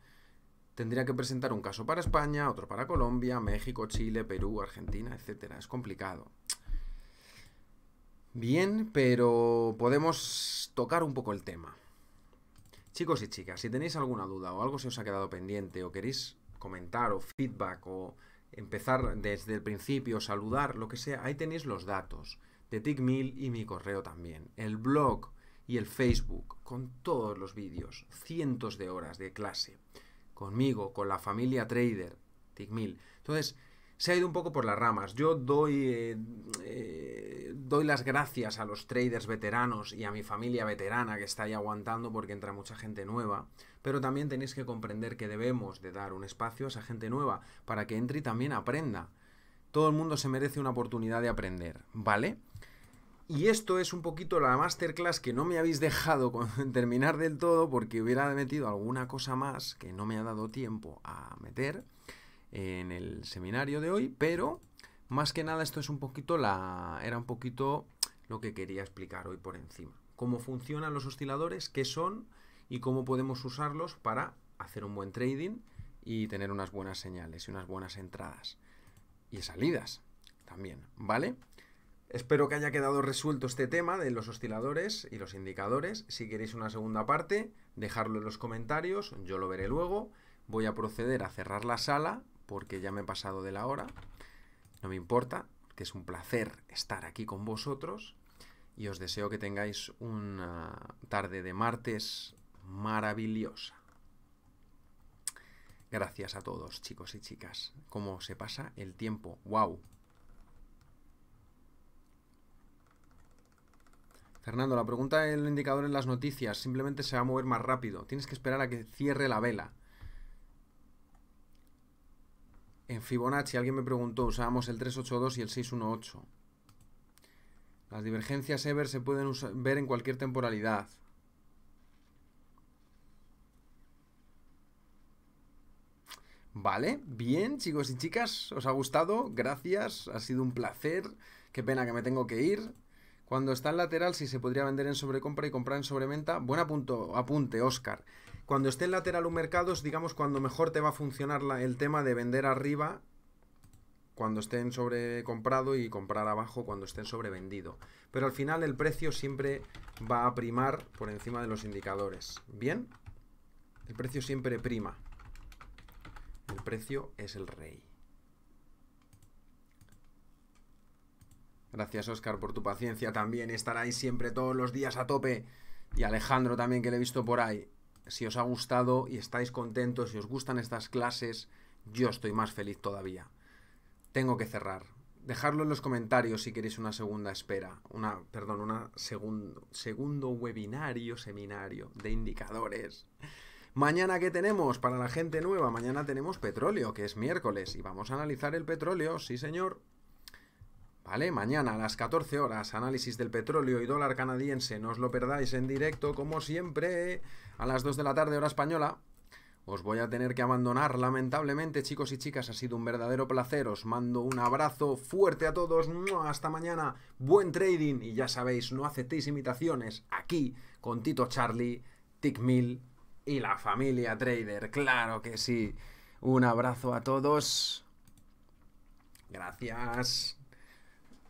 Tendría que presentar un caso para España, otro para Colombia, México, Chile, Perú, Argentina, etc. Es complicado bien, pero podemos tocar un poco el tema. Chicos y chicas, si tenéis alguna duda o algo se os ha quedado pendiente o queréis comentar o feedback o empezar desde el principio, saludar, lo que sea, ahí tenéis los datos de TickMill y mi correo también, el blog y el Facebook, con todos los vídeos, cientos de horas de clase, conmigo, con la familia Trader, TickMill. Entonces, se ha ido un poco por las ramas. Yo doy, eh, eh, doy las gracias a los traders veteranos y a mi familia veterana que está ahí aguantando porque entra mucha gente nueva. Pero también tenéis que comprender que debemos de dar un espacio a esa gente nueva para que entre y también aprenda. Todo el mundo se merece una oportunidad de aprender, ¿vale? Y esto es un poquito la masterclass que no me habéis dejado *laughs* terminar del todo porque hubiera metido alguna cosa más que no me ha dado tiempo a meter en el seminario de hoy, pero más que nada esto es un poquito la era un poquito lo que quería explicar hoy por encima. Cómo funcionan los osciladores, qué son y cómo podemos usarlos para hacer un buen trading y tener unas buenas señales y unas buenas entradas y salidas también, ¿vale? Espero que haya quedado resuelto este tema de los osciladores y los indicadores. Si queréis una segunda parte, dejadlo en los comentarios, yo lo veré luego. Voy a proceder a cerrar la sala porque ya me he pasado de la hora. No me importa, que es un placer estar aquí con vosotros y os deseo que tengáis una tarde de martes maravillosa. Gracias a todos, chicos y chicas. Cómo se pasa el tiempo. ¡Wow! Fernando, la pregunta del indicador en las noticias simplemente se va a mover más rápido. Tienes que esperar a que cierre la vela. En Fibonacci, alguien me preguntó, usábamos el 382 y el 618. Las divergencias Ever se pueden ver en cualquier temporalidad. Vale, bien, chicos y chicas, os ha gustado, gracias, ha sido un placer. Qué pena que me tengo que ir. Cuando está en lateral, si se podría vender en sobrecompra y comprar en sobreventa. Buen apunto, apunte, Oscar. Cuando esté en lateral un mercado es, digamos, cuando mejor te va a funcionar el tema de vender arriba cuando estén sobrecomprado y comprar abajo cuando estén sobrevendido. Pero al final el precio siempre va a primar por encima de los indicadores. ¿Bien? El precio siempre prima. El precio es el rey. Gracias, Oscar, por tu paciencia también. estar ahí siempre todos los días a tope. Y Alejandro también, que le he visto por ahí si os ha gustado y estáis contentos, si os gustan estas clases, yo estoy más feliz todavía. Tengo que cerrar. Dejadlo en los comentarios si queréis una segunda espera, una, perdón, una segundo, segundo webinario, seminario de indicadores. Mañana, ¿qué tenemos para la gente nueva? Mañana tenemos petróleo, que es miércoles, y vamos a analizar el petróleo, sí señor. ¿Vale? Mañana a las 14 horas, análisis del petróleo y dólar canadiense. No os lo perdáis en directo, como siempre, a las 2 de la tarde, hora española. Os voy a tener que abandonar, lamentablemente, chicos y chicas. Ha sido un verdadero placer. Os mando un abrazo fuerte a todos. Hasta mañana. Buen trading. Y ya sabéis, no aceptéis invitaciones Aquí, con Tito Charlie, Tickmill y la familia Trader. Claro que sí. Un abrazo a todos. Gracias.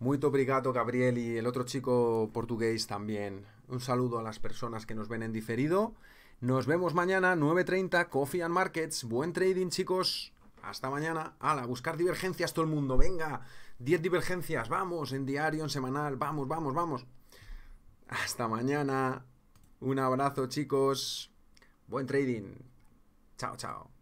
Muy obrigado, Gabriel, y el otro chico portugués también. Un saludo a las personas que nos ven en diferido. Nos vemos mañana, 9.30, Coffee and Markets. Buen trading, chicos. Hasta mañana. Ala, buscar divergencias todo el mundo. Venga, 10 divergencias. Vamos, en diario, en semanal. Vamos, vamos, vamos. Hasta mañana. Un abrazo, chicos. Buen trading. Chao, chao.